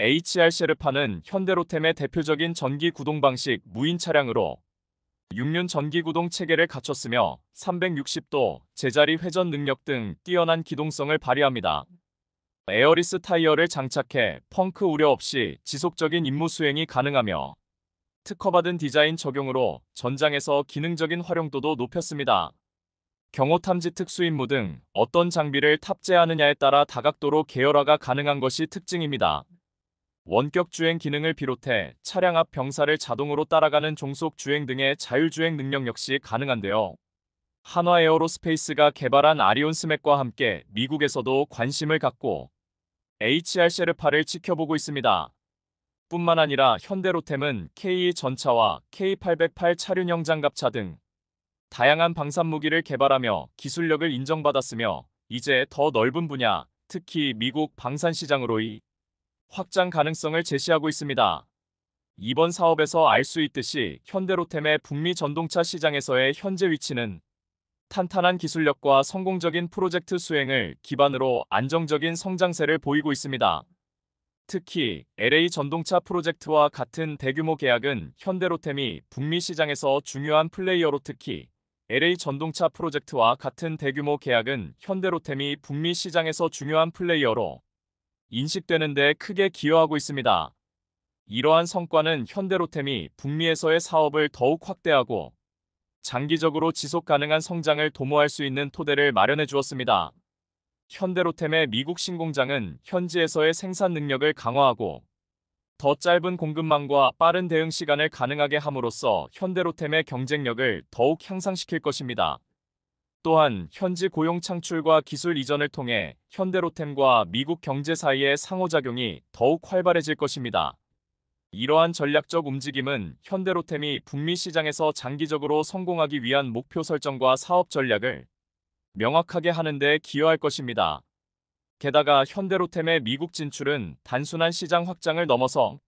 HR 셰르파는 현대로템의 대표적인 전기 구동 방식 무인 차량으로 6륜 전기 구동 체계를 갖췄으며 360도 제자리 회전 능력 등 뛰어난 기동성을 발휘합니다. 에어리스 타이어를 장착해 펑크 우려 없이 지속적인 임무 수행이 가능하며 특허받은 디자인 적용으로 전장에서 기능적인 활용도도 높였습니다. 경호 탐지 특수 임무 등 어떤 장비를 탑재하느냐에 따라 다각도로 계열화가 가능한 것이 특징입니다. 원격 주행 기능을 비롯해 차량 앞 병사를 자동으로 따라가는 종속 주행 등의 자율주행 능력 역시 가능한데요. 한화 에어로스페이스가 개발한 아리온 스맥과 함께 미국에서도 관심을 갖고 HR 셰르파를 지켜보고 있습니다. 뿐만 아니라 현대로템은 K2 전차와 K808 차륜형 장갑차 등 다양한 방산무기를 개발하며 기술력을 인정받았으며 이제 더 넓은 분야, 특히 미국 방산시장으로의 확장 가능성을 제시하고 있습니다. 이번 사업에서 알 수 있듯이 현대로템의 북미 전동차 시장에서의 현재 위치는 탄탄한 기술력과 성공적인 프로젝트 수행을 기반으로 안정적인 성장세를 보이고 있습니다. 특히 LA 전동차 프로젝트와 같은 대규모 계약은 현대로템이 북미 시장에서 중요한 플레이어로 특히 LA 전동차 프로젝트와 같은 대규모 계약은 현대로템이 북미 시장에서 중요한 플레이어로 인식되는 데 크게 기여하고 있습니다. 이러한 성과는 현대로템이 북미에서의 사업을 더욱 확대하고 장기적으로 지속 가능한 성장을 도모할 수 있는 토대를 마련해 주었습니다. 현대로템의 미국 신공장은 현지에서의 생산 능력을 강화하고 더 짧은 공급망과 빠른 대응 시간을 가능하게 함으로써 현대로템의 경쟁력을 더욱 향상시킬 것입니다. 또한 현지 고용 창출과 기술 이전을 통해 현대로템과 미국 경제 사이의 상호작용이 더욱 활발해질 것입니다. 이러한 전략적 움직임은 현대로템이 북미 시장에서 장기적으로 성공하기 위한 목표 설정과 사업 전략을 명확하게 하는 데 기여할 것입니다. 게다가 현대로템의 미국 진출은 단순한 시장 확장을 넘어서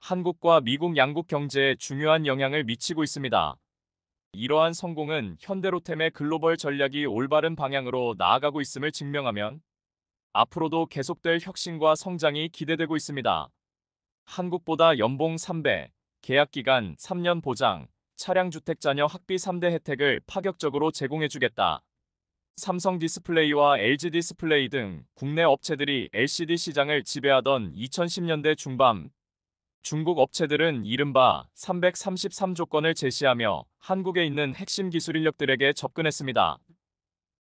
한국과 미국 양국 경제에 중요한 영향을 미치고 있습니다. 이러한 성공은 현대로템의 글로벌 전략이 올바른 방향으로 나아가고 있음을 증명하면 앞으로도 계속될 혁신과 성장이 기대되고 있습니다. 한국보다 연봉 3배, 계약기간 3년 보장, 차량주택자녀 학비 3대 혜택을 파격적으로 제공해주겠다. 삼성 디스플레이와 LG 디스플레이 등 국내 업체들이 LCD 시장을 지배하던 2010년대 중반 중국 업체들은 이른바 333조건을 제시하며 한국에 있는 핵심 기술 인력들에게 접근했습니다.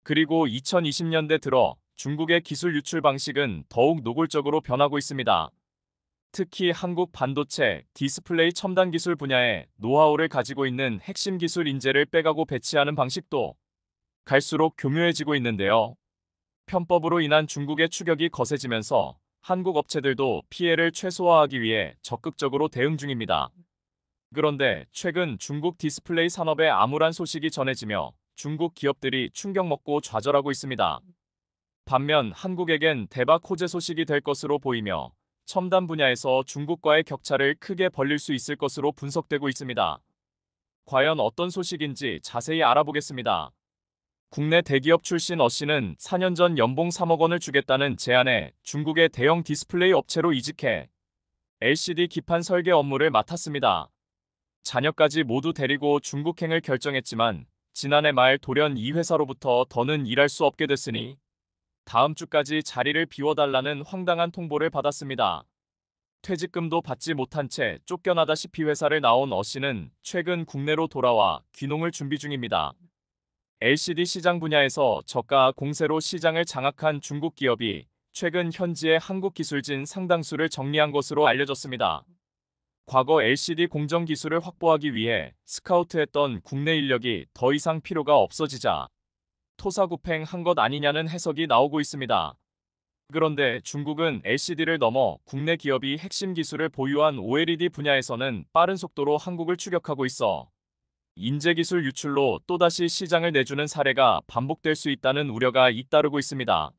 그리고 2020년대 들어 중국의 기술 유출 방식은 더욱 노골적으로 변하고 있습니다. 특히 한국 반도체, 디스플레이 첨단 기술 분야에 노하우를 가지고 있는 핵심 기술 인재를 빼가고 배치하는 방식도 갈수록 교묘해지고 있는데요. 편법으로 인한 중국의 추격이 거세지면서 한국 업체들도 피해를 최소화하기 위해 적극적으로 대응 중입니다. 그런데 최근 중국 디스플레이 산업의 암울한 소식이 전해지며 중국 기업들이 충격 먹고 좌절하고 있습니다. 반면 한국에겐 대박 호재 소식이 될 것으로 보이며 첨단 분야에서 중국과의 격차를 크게 벌릴 수 있을 것으로 분석되고 있습니다. 과연 어떤 소식인지 자세히 알아보겠습니다. 국내 대기업 출신 어 씨는 4년 전 연봉 3억 원을 주겠다는 제안에 중국의 대형 디스플레이 업체로 이직해 LCD 기판 설계 업무를 맡았습니다. 자녀까지 모두 데리고 중국행을 결정했지만 지난해 말 돌연 이 회사로부터 더는 일할 수 없게 됐으니 다음 주까지 자리를 비워달라는 황당한 통보를 받았습니다. 퇴직금도 받지 못한 채 쫓겨나다시피 회사를 나온 어 씨는 최근 국내로 돌아와 귀농을 준비 중입니다. LCD 시장 분야에서 저가 공세로 시장을 장악한 중국 기업이 최근 현지의 한국 기술진 상당수를 정리한 것으로 알려졌습니다. 과거 LCD 공정 기술을 확보하기 위해 스카우트했던 국내 인력이 더 이상 필요가 없어지자 토사구팽한 것 아니냐는 해석이 나오고 있습니다. 그런데 중국은 LCD를 넘어 국내 기업이 핵심 기술을 보유한 OLED 분야에서는 빠른 속도로 한국을 추격하고 있어 인재기술 유출로 또다시 시장을 내주는 사례가 반복될 수 있다는 우려가 잇따르고 있습니다.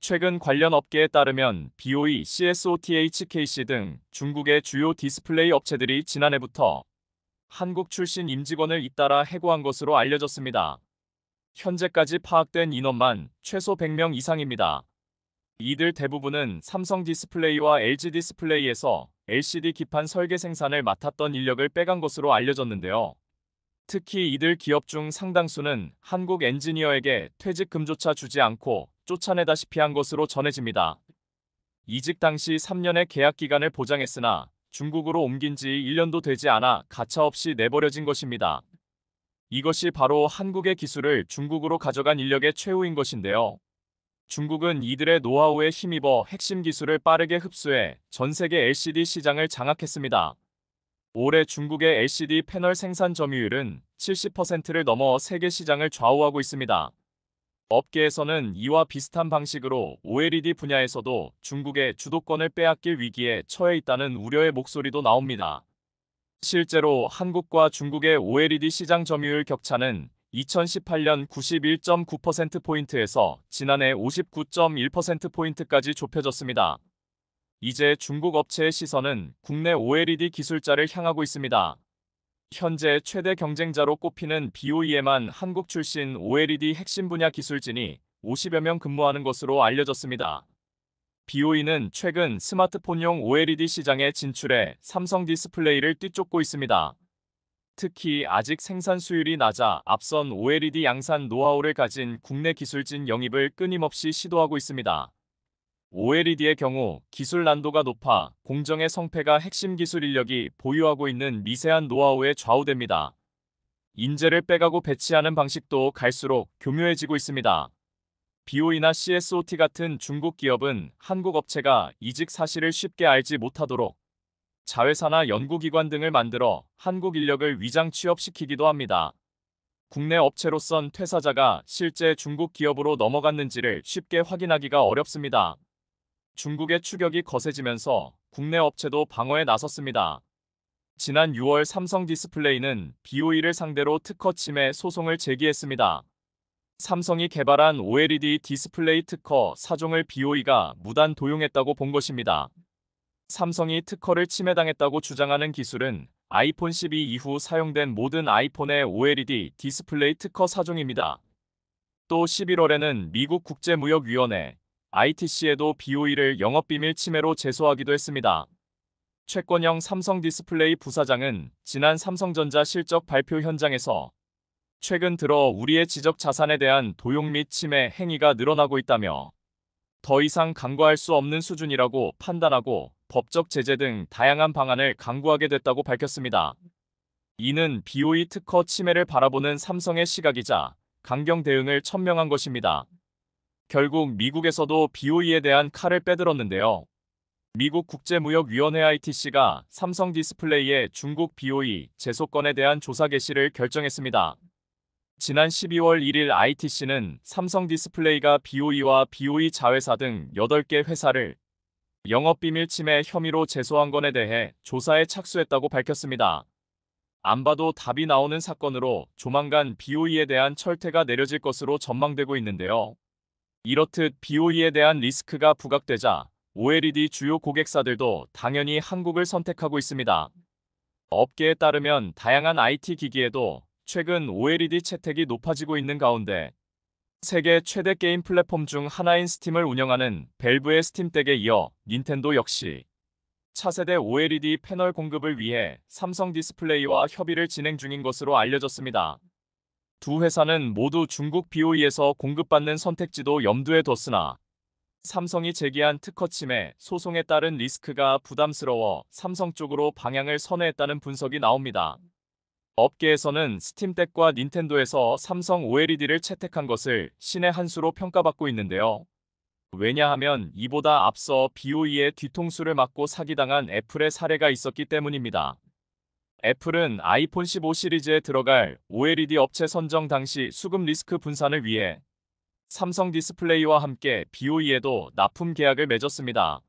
최근 관련 업계에 따르면 BOE, CSOTHKC 등 중국의 주요 디스플레이 업체들이 지난해부터 한국 출신 임직원을 잇따라 해고한 것으로 알려졌습니다. 현재까지 파악된 인원만 최소 100명 이상입니다. 이들 대부분은 삼성 디스플레이와 LG 디스플레이에서 LCD 기판 설계 생산을 맡았던 인력을 빼간 것으로 알려졌는데요. 특히 이들 기업 중 상당수는 한국 엔지니어에게 퇴직금조차 주지 않고 쫓아내다시피 한 것으로 전해집니다. 이직 당시 3년의 계약 기간을 보장했으나 중국으로 옮긴 지 1년도 되지 않아 가차없이 내버려진 것입니다. 이것이 바로 한국의 기술을 중국으로 가져간 인력의 최후인 것인데요. 중국은 이들의 노하우에 힘입어 핵심 기술을 빠르게 흡수해 전 세계 LCD 시장을 장악했습니다. 올해 중국의 LCD 패널 생산 점유율은 70%를 넘어 세계 시장을 좌우하고 있습니다. 업계에서는 이와 비슷한 방식으로 OLED 분야에서도 중국의 주도권을 빼앗길 위기에 처해 있다는 우려의 목소리도 나옵니다. 실제로 한국과 중국의 OLED 시장 점유율 격차는 2018년 91.9%포인트에서 지난해 59.1%포인트까지 좁혀졌습니다. 이제 중국 업체의 시선은 국내 OLED 기술자를 향하고 있습니다. 현재 최대 경쟁자로 꼽히는 BOE에만 한국 출신 OLED 핵심 분야 기술진이 50여 명 근무하는 것으로 알려졌습니다. BOE는 최근 스마트폰용 OLED 시장에 진출해 삼성 디스플레이를 뛰쫓고 있습니다. 특히 아직 생산 수율이 낮아 앞선 OLED 양산 노하우를 가진 국내 기술진 영입을 끊임없이 시도하고 있습니다. OLED의 경우 기술 난도가 높아 공정의 성패가 핵심 기술 인력이 보유하고 있는 미세한 노하우에 좌우됩니다. 인재를 빼가고 배치하는 방식도 갈수록 교묘해지고 있습니다. BOE나 CSOT 같은 중국 기업은 한국 업체가 이직 사실을 쉽게 알지 못하도록 자회사나 연구기관 등을 만들어 한국 인력을 위장 취업시키기도 합니다. 국내 업체로선 퇴사자가 실제 중국 기업으로 넘어갔는지를 쉽게 확인하기가 어렵습니다. 중국의 추격이 거세지면서 국내 업체도 방어에 나섰습니다. 지난 6월 삼성 디스플레이는 BOE를 상대로 특허 침해 소송을 제기했습니다. 삼성이 개발한 OLED 디스플레이 특허 사종을 BOE가 무단 도용했다고 본 것입니다. 삼성이 특허를 침해당했다고 주장하는 기술은 아이폰 12 이후 사용된 모든 아이폰의 OLED 디스플레이 특허 사종입니다또 11월에는 미국 국제무역위원회 ITC에도 BOE를 영업비밀 침해로 제소하기도 했습니다. 최권영 삼성 디스플레이 부사장은 지난 삼성전자 실적 발표 현장에서 최근 들어 우리의 지적 자산에 대한 도용 및 침해 행위가 늘어나고 있다며 더 이상 강구할 수 없는 수준이라고 판단하고 법적 제재 등 다양한 방안을 강구하게 됐다고 밝혔습니다. 이는 BOE 특허 침해를 바라보는 삼성의 시각이자 강경 대응을 천명한 것입니다. 결국 미국에서도 BOE에 대한 칼을 빼들었는데요. 미국 국제무역위원회 ITC가 삼성 디스플레이의 중국 BOE 재소권에 대한 조사 개시를 결정했습니다. 지난 12월 1일 ITC는 삼성 디스플레이가 BOE와 BOE 자회사 등 8개 회사를 영업비밀 침해 혐의로 제소한 건에 대해 조사에 착수했다고 밝혔습니다. 안 봐도 답이 나오는 사건으로 조만간 BOE에 대한 철퇴가 내려질 것으로 전망되고 있는데요. 이렇듯 BOE에 대한 리스크가 부각되자 OLED 주요 고객사들도 당연히 한국을 선택하고 있습니다. 업계에 따르면 다양한 IT 기기에도 최근 OLED 채택이 높아지고 있는 가운데 세계 최대 게임 플랫폼 중 하나인 스팀을 운영하는 벨브의 스팀덱에 이어 닌텐도 역시 차세대 OLED 패널 공급을 위해 삼성 디스플레이와 협의를 진행 중인 것으로 알려졌습니다. 두 회사는 모두 중국 BOE에서 공급받는 선택지도 염두에 뒀으나 삼성이 제기한 특허 침해 소송에 따른 리스크가 부담스러워 삼성 쪽으로 방향을 선회했다는 분석이 나옵니다. 업계에서는 스팀덱과 닌텐도에서 삼성 OLED를 채택한 것을 신의 한 수로 평가받고 있는데요. 왜냐하면 이보다 앞서 BOE의 뒤통수를 맞고 사기당한 애플의 사례가 있었기 때문입니다. 애플은 아이폰 15 시리즈에 들어갈 OLED 업체 선정 당시 수급 리스크 분산을 위해 삼성 디스플레이와 함께 BOE에도 납품 계약을 맺었습니다.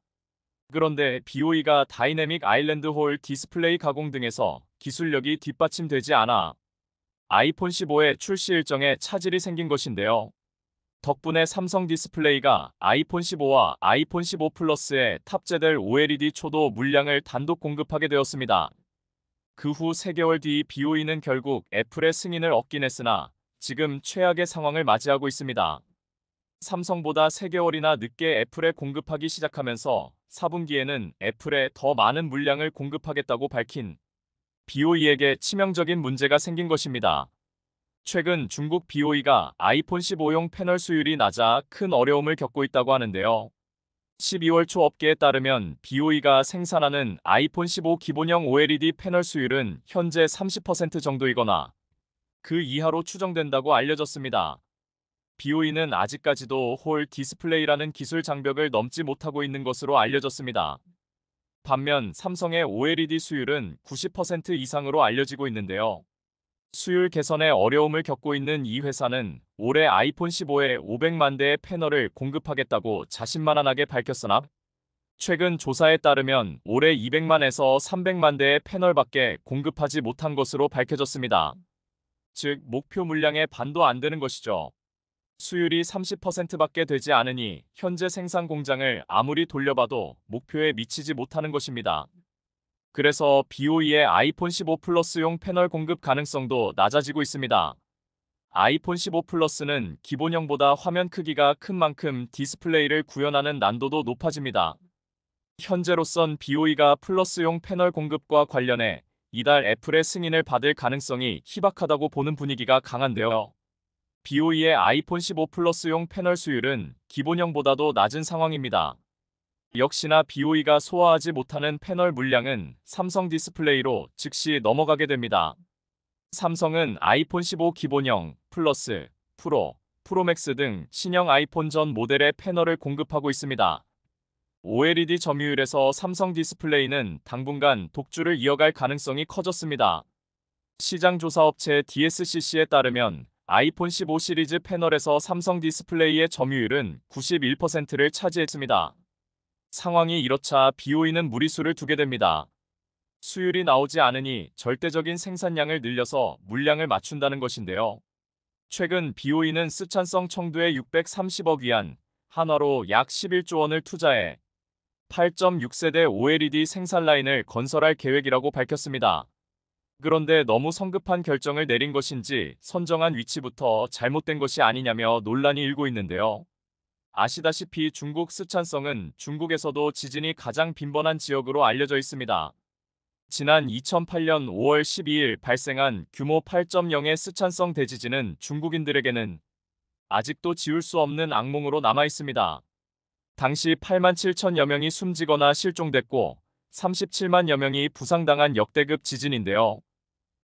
그런데 BOE가 다이내믹 아일랜드 홀 디스플레이 가공 등에서 기술력이 뒷받침되지 않아 아이폰 15의 출시 일정에 차질이 생긴 것인데요. 덕분에 삼성 디스플레이가 아이폰 15와 아이폰 15 플러스에 탑재될 OLED 초도 물량을 단독 공급하게 되었습니다. 그후 3개월 뒤 BOE는 결국 애플의 승인을 얻긴 했으나 지금 최악의 상황을 맞이하고 있습니다. 삼성보다 3개월이나 늦게 애플에 공급하기 시작하면서 4분기에는 애플에 더 많은 물량을 공급하겠다고 밝힌 BOE에게 치명적인 문제가 생긴 것입니다. 최근 중국 BOE가 아이폰 15용 패널 수율이 낮아 큰 어려움을 겪고 있다고 하는데요. 12월 초 업계에 따르면 BOE가 생산하는 아이폰 15 기본형 OLED 패널 수율은 현재 30% 정도이거나 그 이하로 추정된다고 알려졌습니다. BOE는 아직까지도 홀 디스플레이라는 기술 장벽을 넘지 못하고 있는 것으로 알려졌습니다. 반면 삼성의 OLED 수율은 90% 이상으로 알려지고 있는데요. 수율 개선에 어려움을 겪고 있는 이 회사는 올해 아이폰 15에 500만 대의 패널을 공급하겠다고 자신만만하게 밝혔으나 최근 조사에 따르면 올해 200만에서 300만 대의 패널밖에 공급하지 못한 것으로 밝혀졌습니다. 즉 목표 물량의 반도 안 되는 것이죠. 수율이 30%밖에 되지 않으니 현재 생산 공장을 아무리 돌려봐도 목표에 미치지 못하는 것입니다. 그래서 BOE의 아이폰 15 플러스용 패널 공급 가능성도 낮아지고 있습니다. 아이폰 15 플러스는 기본형보다 화면 크기가 큰 만큼 디스플레이를 구현하는 난도도 높아집니다. 현재로선 BOE가 플러스용 패널 공급과 관련해 이달 애플의 승인을 받을 가능성이 희박하다고 보는 분위기가 강한데요. BOE의 아이폰 15 플러스용 패널 수율은 기본형보다도 낮은 상황입니다. 역시나 BOE가 소화하지 못하는 패널 물량은 삼성 디스플레이로 즉시 넘어가게 됩니다. 삼성은 아이폰 15 기본형, 플러스, 프로, 프로맥스 등 신형 아이폰 전 모델의 패널을 공급하고 있습니다. OLED 점유율에서 삼성 디스플레이는 당분간 독주를 이어갈 가능성이 커졌습니다. 시장 조사업체 DSCC에 따르면 아이폰 15 시리즈 패널에서 삼성 디스플레이의 점유율은 91%를 차지했습니다. 상황이 이렇자 BOE는 무리수를 두게 됩니다. 수율이 나오지 않으니 절대적인 생산량을 늘려서 물량을 맞춘다는 것인데요. 최근 BOE는 쓰촨성 청두에 630억 위안, 한화로 약 11조 원을 투자해 8.6세대 OLED 생산 라인을 건설할 계획이라고 밝혔습니다. 그런데 너무 성급한 결정을 내린 것인지 선정한 위치부터 잘못된 것이 아니냐며 논란이 일고 있는데요. 아시다시피 중국 스촨성은 중국에서도 지진이 가장 빈번한 지역으로 알려져 있습니다. 지난 2008년 5월 12일 발생한 규모 8.0의 스촨성 대지진은 중국인들에게는 아직도 지울 수 없는 악몽으로 남아 있습니다. 당시 8만 7천여 명이 숨지거나 실종됐고 37만여 명이 부상당한 역대급 지진인데요.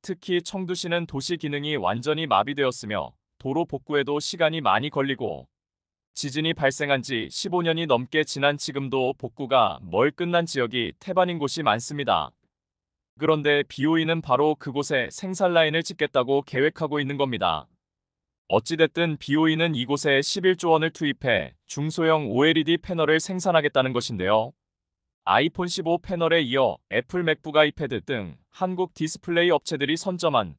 특히 청두시는 도시 기능이 완전히 마비되었으며 도로 복구에도 시간이 많이 걸리고 지진이 발생한 지 15년이 넘게 지난 지금도 복구가 멀 끝난 지역이 태반인 곳이 많습니다. 그런데 BOE는 바로 그곳에 생산 라인을 짓겠다고 계획하고 있는 겁니다. 어찌됐든 BOE는 이곳에 11조 원을 투입해 중소형 OLED 패널을 생산하겠다는 것인데요. 아이폰 15 패널에 이어 애플 맥북 아이패드 등 한국 디스플레이 업체들이 선점한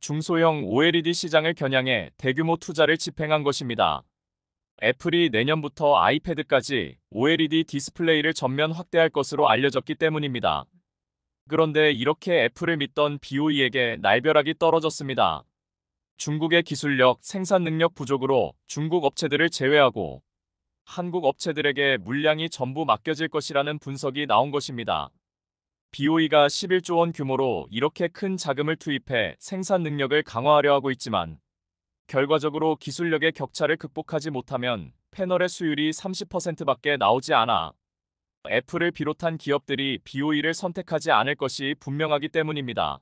중소형 OLED 시장을 겨냥해 대규모 투자를 집행한 것입니다. 애플이 내년부터 아이패드까지 OLED 디스플레이를 전면 확대할 것으로 알려졌기 때문입니다. 그런데 이렇게 애플을 믿던 BOE에게 날벼락이 떨어졌습니다. 중국의 기술력, 생산 능력 부족으로 중국 업체들을 제외하고 한국 업체들에게 물량이 전부 맡겨질 것이라는 분석이 나온 것입니다. BOE가 11조 원 규모로 이렇게 큰 자금을 투입해 생산 능력을 강화하려 하고 있지만 결과적으로 기술력의 격차를 극복하지 못하면 패널의 수율이 30%밖에 나오지 않아 애플을 비롯한 기업들이 BOE를 선택하지 않을 것이 분명하기 때문입니다.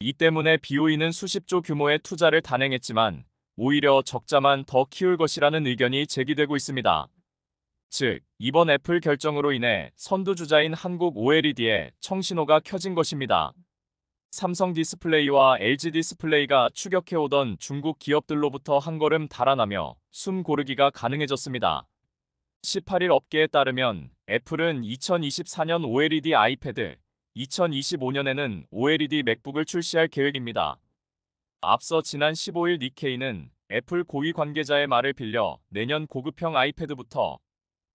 이 때문에 BOE는 수십조 규모의 투자를 단행했지만 오히려 적자만 더 키울 것이라는 의견이 제기되고 있습니다. 즉, 이번 애플 결정으로 인해 선두주자인 한국 OLED에 청신호가 켜진 것입니다. 삼성 디스플레이와 LG 디스플레이가 추격해오던 중국 기업들로부터 한 걸음 달아나며 숨 고르기가 가능해졌습니다. 18일 업계에 따르면 애플은 2024년 OLED 아이패드, 2025년에는 OLED 맥북을 출시할 계획입니다. 앞서 지난 15일 니케이는 애플 고위 관계자의 말을 빌려 내년 고급형 아이패드부터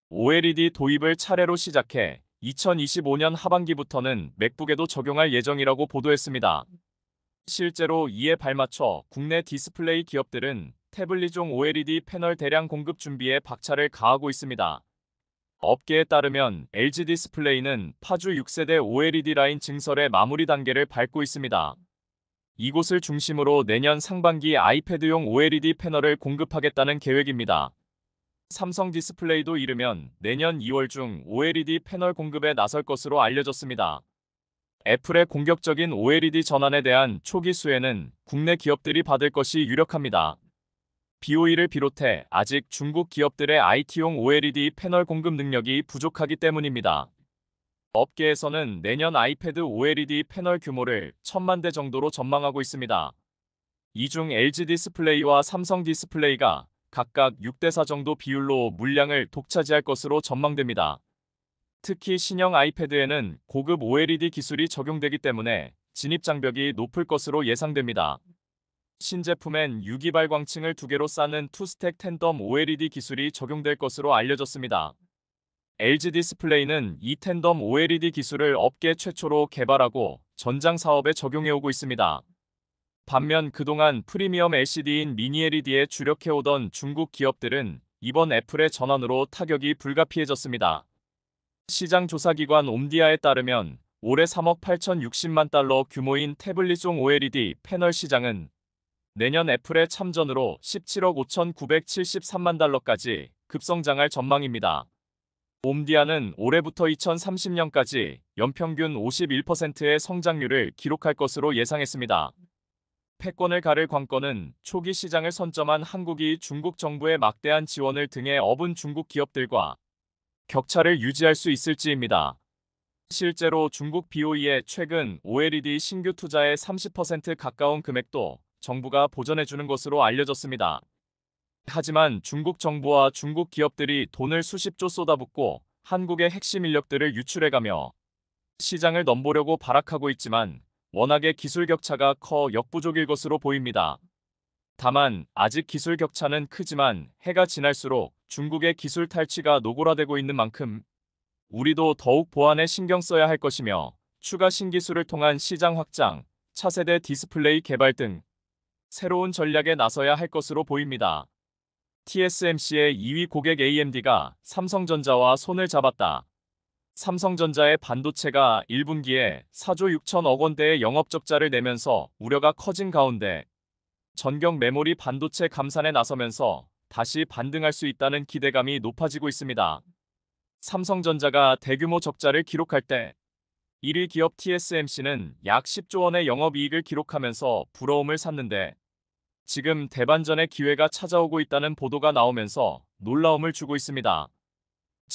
OLED 도입을 차례로 시작해 2025년 하반기부터는 맥북에도 적용할 예정이라고 보도했습니다. 실제로 이에 발맞춰 국내 디스플레이 기업들은 태블릿용 OLED 패널 대량 공급 준비에 박차를 가하고 있습니다. 업계에 따르면 LG 디스플레이는 파주 6세대 OLED 라인 증설의 마무리 단계를 밟고 있습니다. 이곳을 중심으로 내년 상반기 아이패드용 OLED 패널을 공급하겠다는 계획입니다. 삼성 디스플레이도 이르면 내년 2월 중 OLED 패널 공급에 나설 것으로 알려졌습니다. 애플의 공격적인 OLED 전환에 대한 초기 수혜는 국내 기업들이 받을 것이 유력합니다. BOE를 비롯해 아직 중국 기업들의 IT용 OLED 패널 공급 능력이 부족하기 때문입니다. 업계에서는 내년 아이패드 OLED 패널 규모를 천만 대 정도로 전망하고 있습니다. 이 중 LG 디스플레이와 삼성 디스플레이가 각각 6대4 정도 비율로 물량을 독차지할 것으로 전망됩니다. 특히 신형 아이패드에는 고급 OLED 기술이 적용되기 때문에 진입 장벽이 높을 것으로 예상됩니다. 신제품엔 유기발 광층을 두 개로 쌓는 투스택 텐덤 OLED 기술이 적용될 것으로 알려졌습니다. LG 디스플레이는 이 텐덤 OLED 기술을 업계 최초로 개발하고 전장 사업에 적용해오고 있습니다. 반면 그동안 프리미엄 LCD인 미니 LED에 주력해오던 중국 기업들은 이번 애플의 전환으로 타격이 불가피해졌습니다. 시장 조사기관 옴디아에 따르면 올해 3억 8,060만 달러 규모인 태블릿용 OLED 패널 시장은 내년 애플의 참전으로 17억 5,973만 달러까지 급성장할 전망입니다. 옴디아는 올해부터 2030년까지 연평균 51%의 성장률을 기록할 것으로 예상했습니다. 패권을 가를 관건은 초기 시장을 선점한 한국이 중국 정부의 막대한 지원을 등에 업은 중국 기업들과 격차를 유지할 수 있을지입니다. 실제로 중국 BOE의 최근 OLED 신규 투자의 30% 가까운 금액도 정부가 보전해주는 것으로 알려졌습니다. 하지만 중국 정부와 중국 기업들이 돈을 수십조 쏟아붓고 한국의 핵심 인력들을 유출해가며 시장을 넘보려고 발악하고 있지만 워낙에 기술 격차가 커 역부족일 것으로 보입니다. 다만 아직 기술 격차는 크지만 해가 지날수록 중국의 기술 탈취가 노골화되고 있는 만큼 우리도 더욱 보안에 신경 써야 할 것이며 추가 신기술을 통한 시장 확장, 차세대 디스플레이 개발 등 새로운 전략에 나서야 할 것으로 보입니다. TSMC의 2위 고객 AMD가 삼성전자와 손을 잡았다. 삼성전자의 반도체가 1분기에 4조 6천억 원대의 영업적자를 내면서 우려가 커진 가운데 전경 메모리 반도체 감산에 나서면서 다시 반등할 수 있다는 기대감이 높아지고 있습니다. 삼성전자가 대규모 적자를 기록할 때 1위 기업 TSMC는 약 10조 원의 영업이익을 기록하면서 부러움을 샀는데 지금 대반전의 기회가 찾아오고 있다는 보도가 나오면서 놀라움을 주고 있습니다.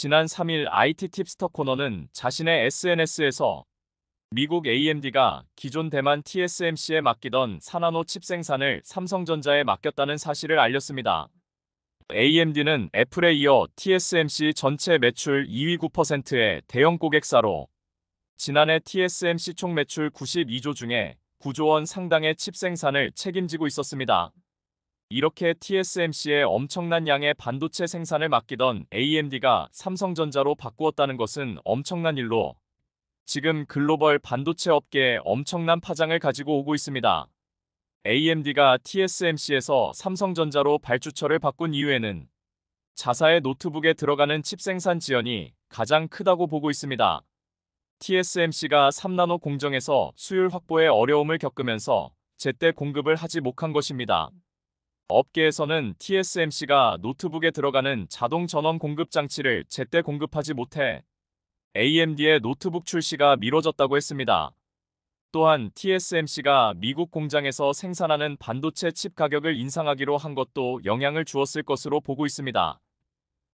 지난 3일 IT 팁스터 코너는 자신의 SNS에서 미국 AMD가 기존 대만 TSMC에 맡기던 사나노 칩 생산을 삼성전자에 맡겼다는 사실을 알렸습니다. AMD는 애플에 이어 TSMC 전체 매출 2위 9%의 대형 고객사로 지난해 TSMC 총 매출 92조 중에 9조 원 상당의 칩 생산을 책임지고 있었습니다. 이렇게 TSMC의 엄청난 양의 반도체 생산을 맡기던 AMD가 삼성전자로 바꾸었다는 것은 엄청난 일로 지금 글로벌 반도체 업계에 엄청난 파장을 가지고 오고 있습니다. AMD가 TSMC에서 삼성전자로 발주처를 바꾼 이유에는 자사의 노트북에 들어가는 칩 생산 지연이 가장 크다고 보고 있습니다. TSMC가 3나노 공정에서 수율 확보에 어려움을 겪으면서 제때 공급을 하지 못한 것입니다. 업계에서는 TSMC가 노트북에 들어가는 자동 전원 공급 장치를 제때 공급하지 못해 AMD의 노트북 출시가 미뤄졌다고 했습니다. 또한 TSMC가 미국 공장에서 생산하는 반도체 칩 가격을 인상하기로 한 것도 영향을 주었을 것으로 보고 있습니다.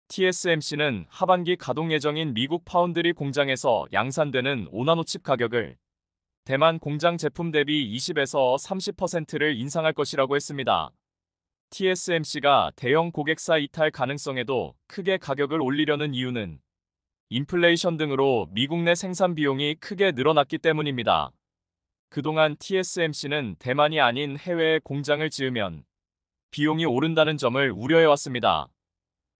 TSMC는 하반기 가동 예정인 미국 파운드리 공장에서 양산되는 5나노 칩 가격을 대만 공장 제품 대비 20에서 30%를 인상할 것이라고 했습니다. TSMC가 대형 고객사 이탈 가능성에도 크게 가격을 올리려는 이유는 인플레이션 등으로 미국 내 생산 비용이 크게 늘어났기 때문입니다. 그동안 TSMC는 대만이 아닌 해외에 공장을 지으면 비용이 오른다는 점을 우려해왔습니다.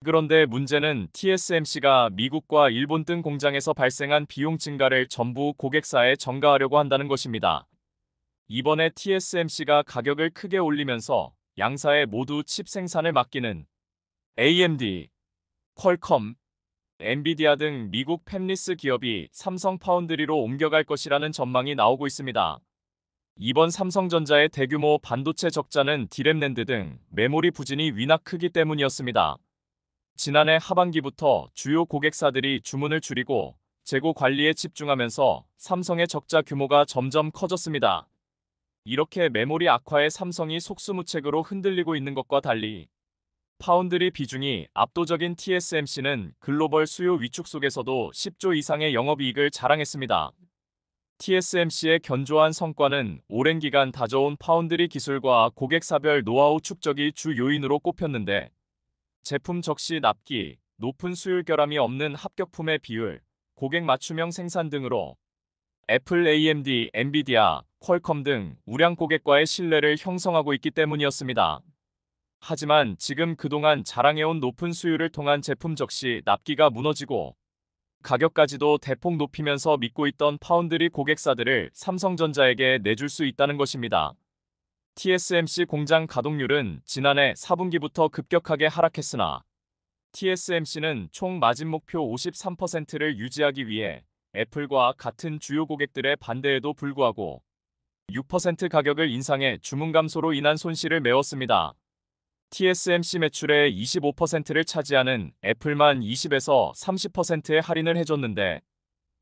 그런데 문제는 TSMC가 미국과 일본 등 공장에서 발생한 비용 증가를 전부 고객사에 전가하려고 한다는 것입니다. 이번에 TSMC가 가격을 크게 올리면서 양사에 모두 칩 생산을 맡기는 AMD, 퀄컴, 엔비디아 등 미국 팹리스 기업이 삼성 파운드리로 옮겨갈 것이라는 전망이 나오고 있습니다. 이번 삼성전자의 대규모 반도체 적자는 디램랜드 등 메모리 부진이 위나 크기 때문이었습니다. 지난해 하반기부터 주요 고객사들이 주문을 줄이고 재고 관리에 집중하면서 삼성의 적자 규모가 점점 커졌습니다. 이렇게 메모리 악화에 삼성이 속수무책으로 흔들리고 있는 것과 달리 파운드리 비중이 압도적인 TSMC는 글로벌 수요 위축 속에서도 10조 이상의 영업이익을 자랑했습니다. TSMC의 견조한 성과는 오랜 기간 다져온 파운드리 기술과 고객사별 노하우 축적이 주 요인으로 꼽혔는데 제품 적시 납기, 높은 수율 결함이 없는 합격품의 비율, 고객 맞춤형 생산 등으로 애플 AMD, 엔비디아, 퀄컴 등 우량 고객과의 신뢰를 형성하고 있기 때문이었습니다. 하지만 지금 그동안 자랑해온 높은 수율을 통한 제품 적시 납기가 무너지고 가격까지도 대폭 높이면서 믿고 있던 파운드리 고객사들을 삼성전자에게 내줄 수 있다는 것입니다. TSMC 공장 가동률은 지난해 4분기부터 급격하게 하락했으나 TSMC는 총 마진 목표 53%를 유지하기 위해 애플과 같은 주요 고객들의 반대에도 불구하고 6% 가격을 인상해 주문 감소로 인한 손실을 메웠습니다. TSMC 매출의 25%를 차지하는 애플만 20에서 30%의 할인을 해줬는데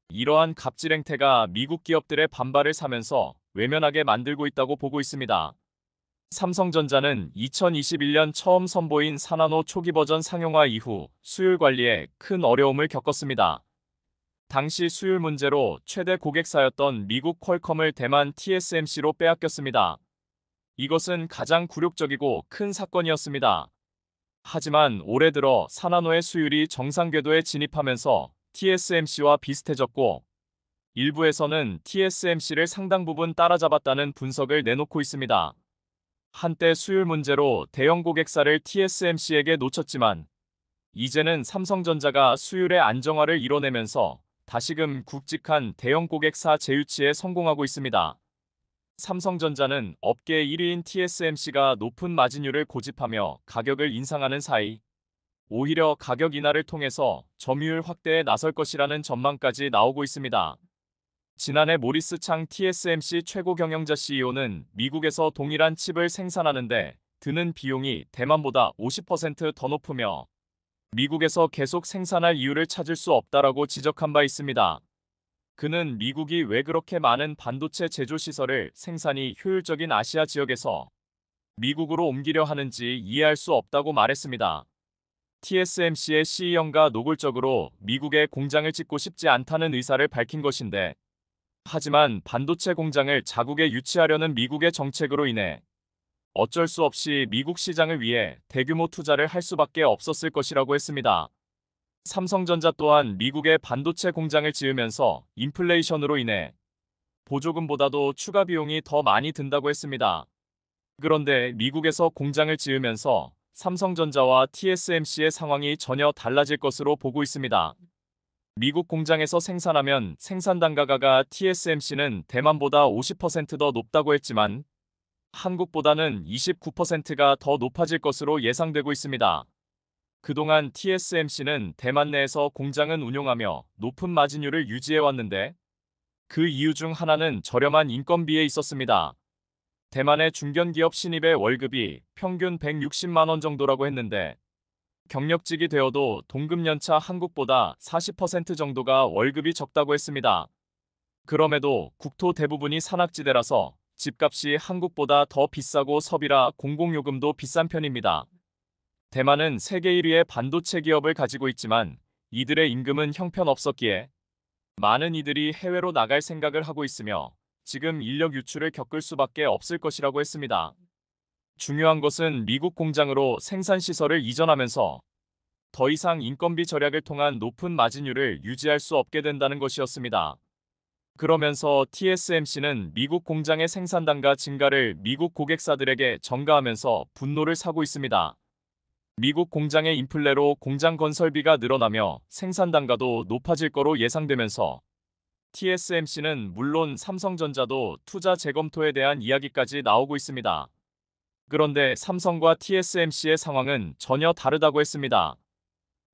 이러한 갑질 행태가 미국 기업들의 반발을 사면서 외면하게 만들고 있다고 보고 있습니다. 삼성전자는 2021년 처음 선보인 산화노 초기 버전 상용화 이후 수율 관리에 큰 어려움을 겪었습니다. 당시 수율 문제로 최대 고객사였던 미국 퀄컴을 대만 TSMC로 빼앗겼습니다. 이것은 가장 굴욕적이고 큰 사건이었습니다. 하지만 올해 들어 산나노의 수율이 정상 궤도에 진입하면서 TSMC와 비슷해졌고 일부에서는 TSMC를 상당 부분 따라잡았다는 분석을 내놓고 있습니다. 한때 수율 문제로 대형 고객사를 TSMC에게 놓쳤지만 이제는 삼성전자가 수율의 안정화를 이뤄내면서 다시금 굵직한 대형 고객사 재유치에 성공하고 있습니다. 삼성전자는 업계 1위인 TSMC가 높은 마진율을 고집하며 가격을 인상하는 사이 오히려 가격 인하를 통해서 점유율 확대에 나설 것이라는 전망까지 나오고 있습니다. 지난해 모리스 창 TSMC 최고 경영자 CEO는 미국에서 동일한 칩을 생산하는데 드는 비용이 대만보다 50%더 높으며 미국에서 계속 생산할 이유를 찾을 수 없다라고 지적한 바 있습니다. 그는 미국이 왜 그렇게 많은 반도체 제조 시설을 생산이 효율적인 아시아 지역에서 미국으로 옮기려 하는지 이해할 수 없다고 말했습니다. TSMC의 CEO가 노골적으로 미국에 공장을 짓고 싶지 않다는 의사를 밝힌 것인데 하지만 반도체 공장을 자국에 유치하려는 미국의 정책으로 인해 어쩔 수 없이 미국 시장을 위해 대규모 투자를 할 수밖에 없었을 것이라고 했습니다. 삼성전자 또한 미국의 반도체 공장을 지으면서 인플레이션으로 인해 보조금보다도 추가 비용이 더 많이 든다고 했습니다. 그런데 미국에서 공장을 지으면서 삼성전자와 TSMC의 상황이 전혀 달라질 것으로 보고 있습니다. 미국 공장에서 생산하면 생산 단가가 TSMC는 대만보다 50%더 높다고 했지만 한국보다는 29%가 더 높아질 것으로 예상되고 있습니다. 그동안 TSMC는 대만 내에서 공장은 운용하며 높은 마진율을 유지해왔는데 그 이유 중 하나는 저렴한 인건비에 있었습니다. 대만의 중견기업 신입의 월급이 평균 160만원 정도라고 했는데 경력직이 되어도 동급연차 한국보다 40% 정도가 월급이 적다고 했습니다. 그럼에도 국토 대부분이 산악지대라서 집값이 한국보다 더 비싸고 섭이라 공공요금도 비싼 편입니다. 대만은 세계 1위의 반도체 기업을 가지고 있지만 이들의 임금은 형편없었기에 많은 이들이 해외로 나갈 생각을 하고 있으며 지금 인력 유출을 겪을 수밖에 없을 것이라고 했습니다. 중요한 것은 미국 공장으로 생산 시설을 이전하면서 더 이상 인건비 절약을 통한 높은 마진율을 유지할 수 없게 된다는 것이었습니다. 그러면서 TSMC는 미국 공장의 생산 단가 증가를 미국 고객사들에게 전가하면서 분노를 사고 있습니다. 미국 공장의 인플레로 공장 건설비가 늘어나며 생산 단가도 높아질 거로 예상되면서 TSMC는 물론 삼성전자도 투자 재검토에 대한 이야기까지 나오고 있습니다. 그런데 삼성과 TSMC의 상황은 전혀 다르다고 했습니다.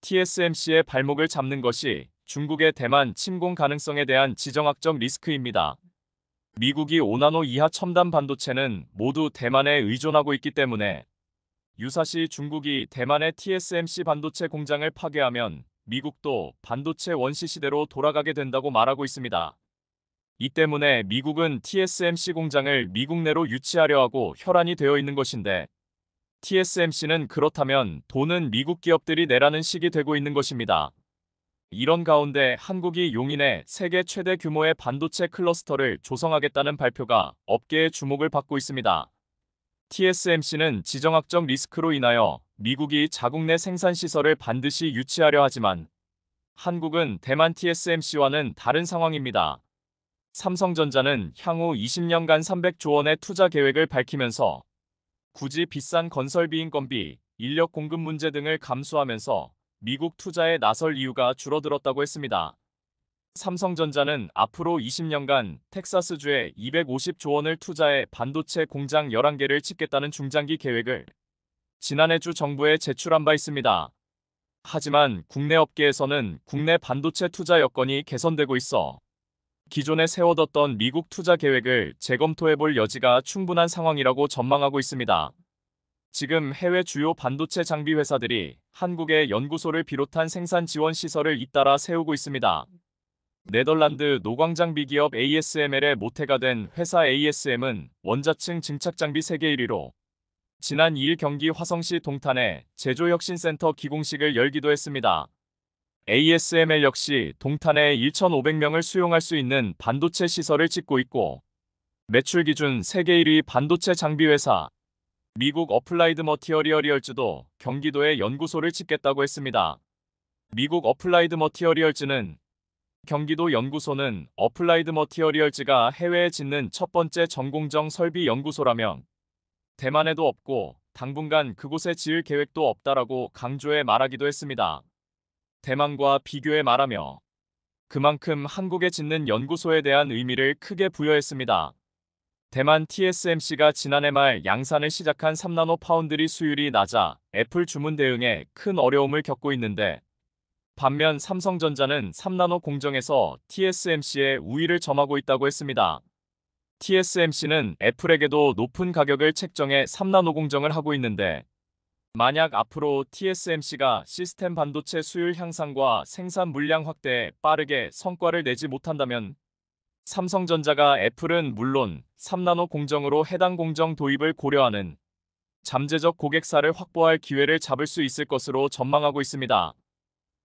TSMC의 발목을 잡는 것이 중국의 대만 침공 가능성에 대한 지정학적 리스크입니다. 미국이 5나노 이하 첨단 반도체는 모두 대만에 의존하고 있기 때문에 유사시 중국이 대만의 TSMC 반도체 공장을 파괴하면 미국도 반도체 원시 시대로 돌아가게 된다고 말하고 있습니다. 이 때문에 미국은 TSMC 공장을 미국 내로 유치하려 하고 혈안이 되어 있는 것인데 TSMC는 그렇다면 돈은 미국 기업들이 내라는 식이 되고 있는 것입니다. 이런 가운데 한국이 용인에 세계 최대 규모의 반도체 클러스터를 조성하겠다는 발표가 업계의 주목을 받고 있습니다. TSMC는 지정학적 리스크로 인하여 미국이 자국 내 생산 시설을 반드시 유치하려 하지만 한국은 대만 TSMC와는 다른 상황입니다. 삼성전자는 향후 20년간 300조 원의 투자 계획을 밝히면서 굳이 비싼 건설비 인건비, 인력 공급 문제 등을 감수하면서 미국 투자에 나설 이유가 줄어들었다고 했습니다. 삼성전자는 앞으로 20년간 텍사스주에 250조 원을 투자해 반도체 공장 11개를 짓겠다는 중장기 계획을 지난해 주 정부에 제출한 바 있습니다. 하지만 국내 업계에서는 국내 반도체 투자 여건이 개선되고 있어 기존에 세워뒀던 미국 투자 계획을 재검토해 볼 여지가 충분한 상황이라고 전망하고 있습니다. 지금 해외 주요 반도체 장비 회사들이 한국의 연구소를 비롯한 생산 지원 시설을 잇따라 세우고 있습니다. 네덜란드 노광장비 기업 ASML의 모태가 된 회사 ASM은 원자층 증착장비 세계 1위로 지난 2일 경기 화성시 동탄에 제조혁신센터 기공식을 열기도 했습니다. ASML 역시 동탄에 1,500명을 수용할 수 있는 반도체 시설을 짓고 있고 매출 기준 세계 1위 반도체 장비 회사 미국 어플라이드 머티어리얼리즈도 경기도에 연구소를 짓겠다고 했습니다. 미국 어플라이드 머티어리얼즈는 경기도 연구소는 어플라이드 머티어리얼즈가 해외에 짓는 첫 번째 전공정 설비 연구소라며 대만에도 없고 당분간 그곳에 지을 계획도 없다라고 강조해 말하기도 했습니다. 대만과 비교해 말하며 그만큼 한국에 짓는 연구소에 대한 의미를 크게 부여했습니다. 대만 TSMC가 지난해 말 양산을 시작한 3나노 파운드리 수율이 낮아 애플 주문 대응에 큰 어려움을 겪고 있는데 반면 삼성전자는 3나노 공정에서 TSMC의 우위를 점하고 있다고 했습니다. TSMC는 애플에게도 높은 가격을 책정해 3나노 공정을 하고 있는데 만약 앞으로 TSMC가 시스템 반도체 수율 향상과 생산 물량 확대에 빠르게 성과를 내지 못한다면 삼성전자가 애플은 물론 3나노 공정으로 해당 공정 도입을 고려하는 잠재적 고객사를 확보할 기회를 잡을 수 있을 것으로 전망하고 있습니다.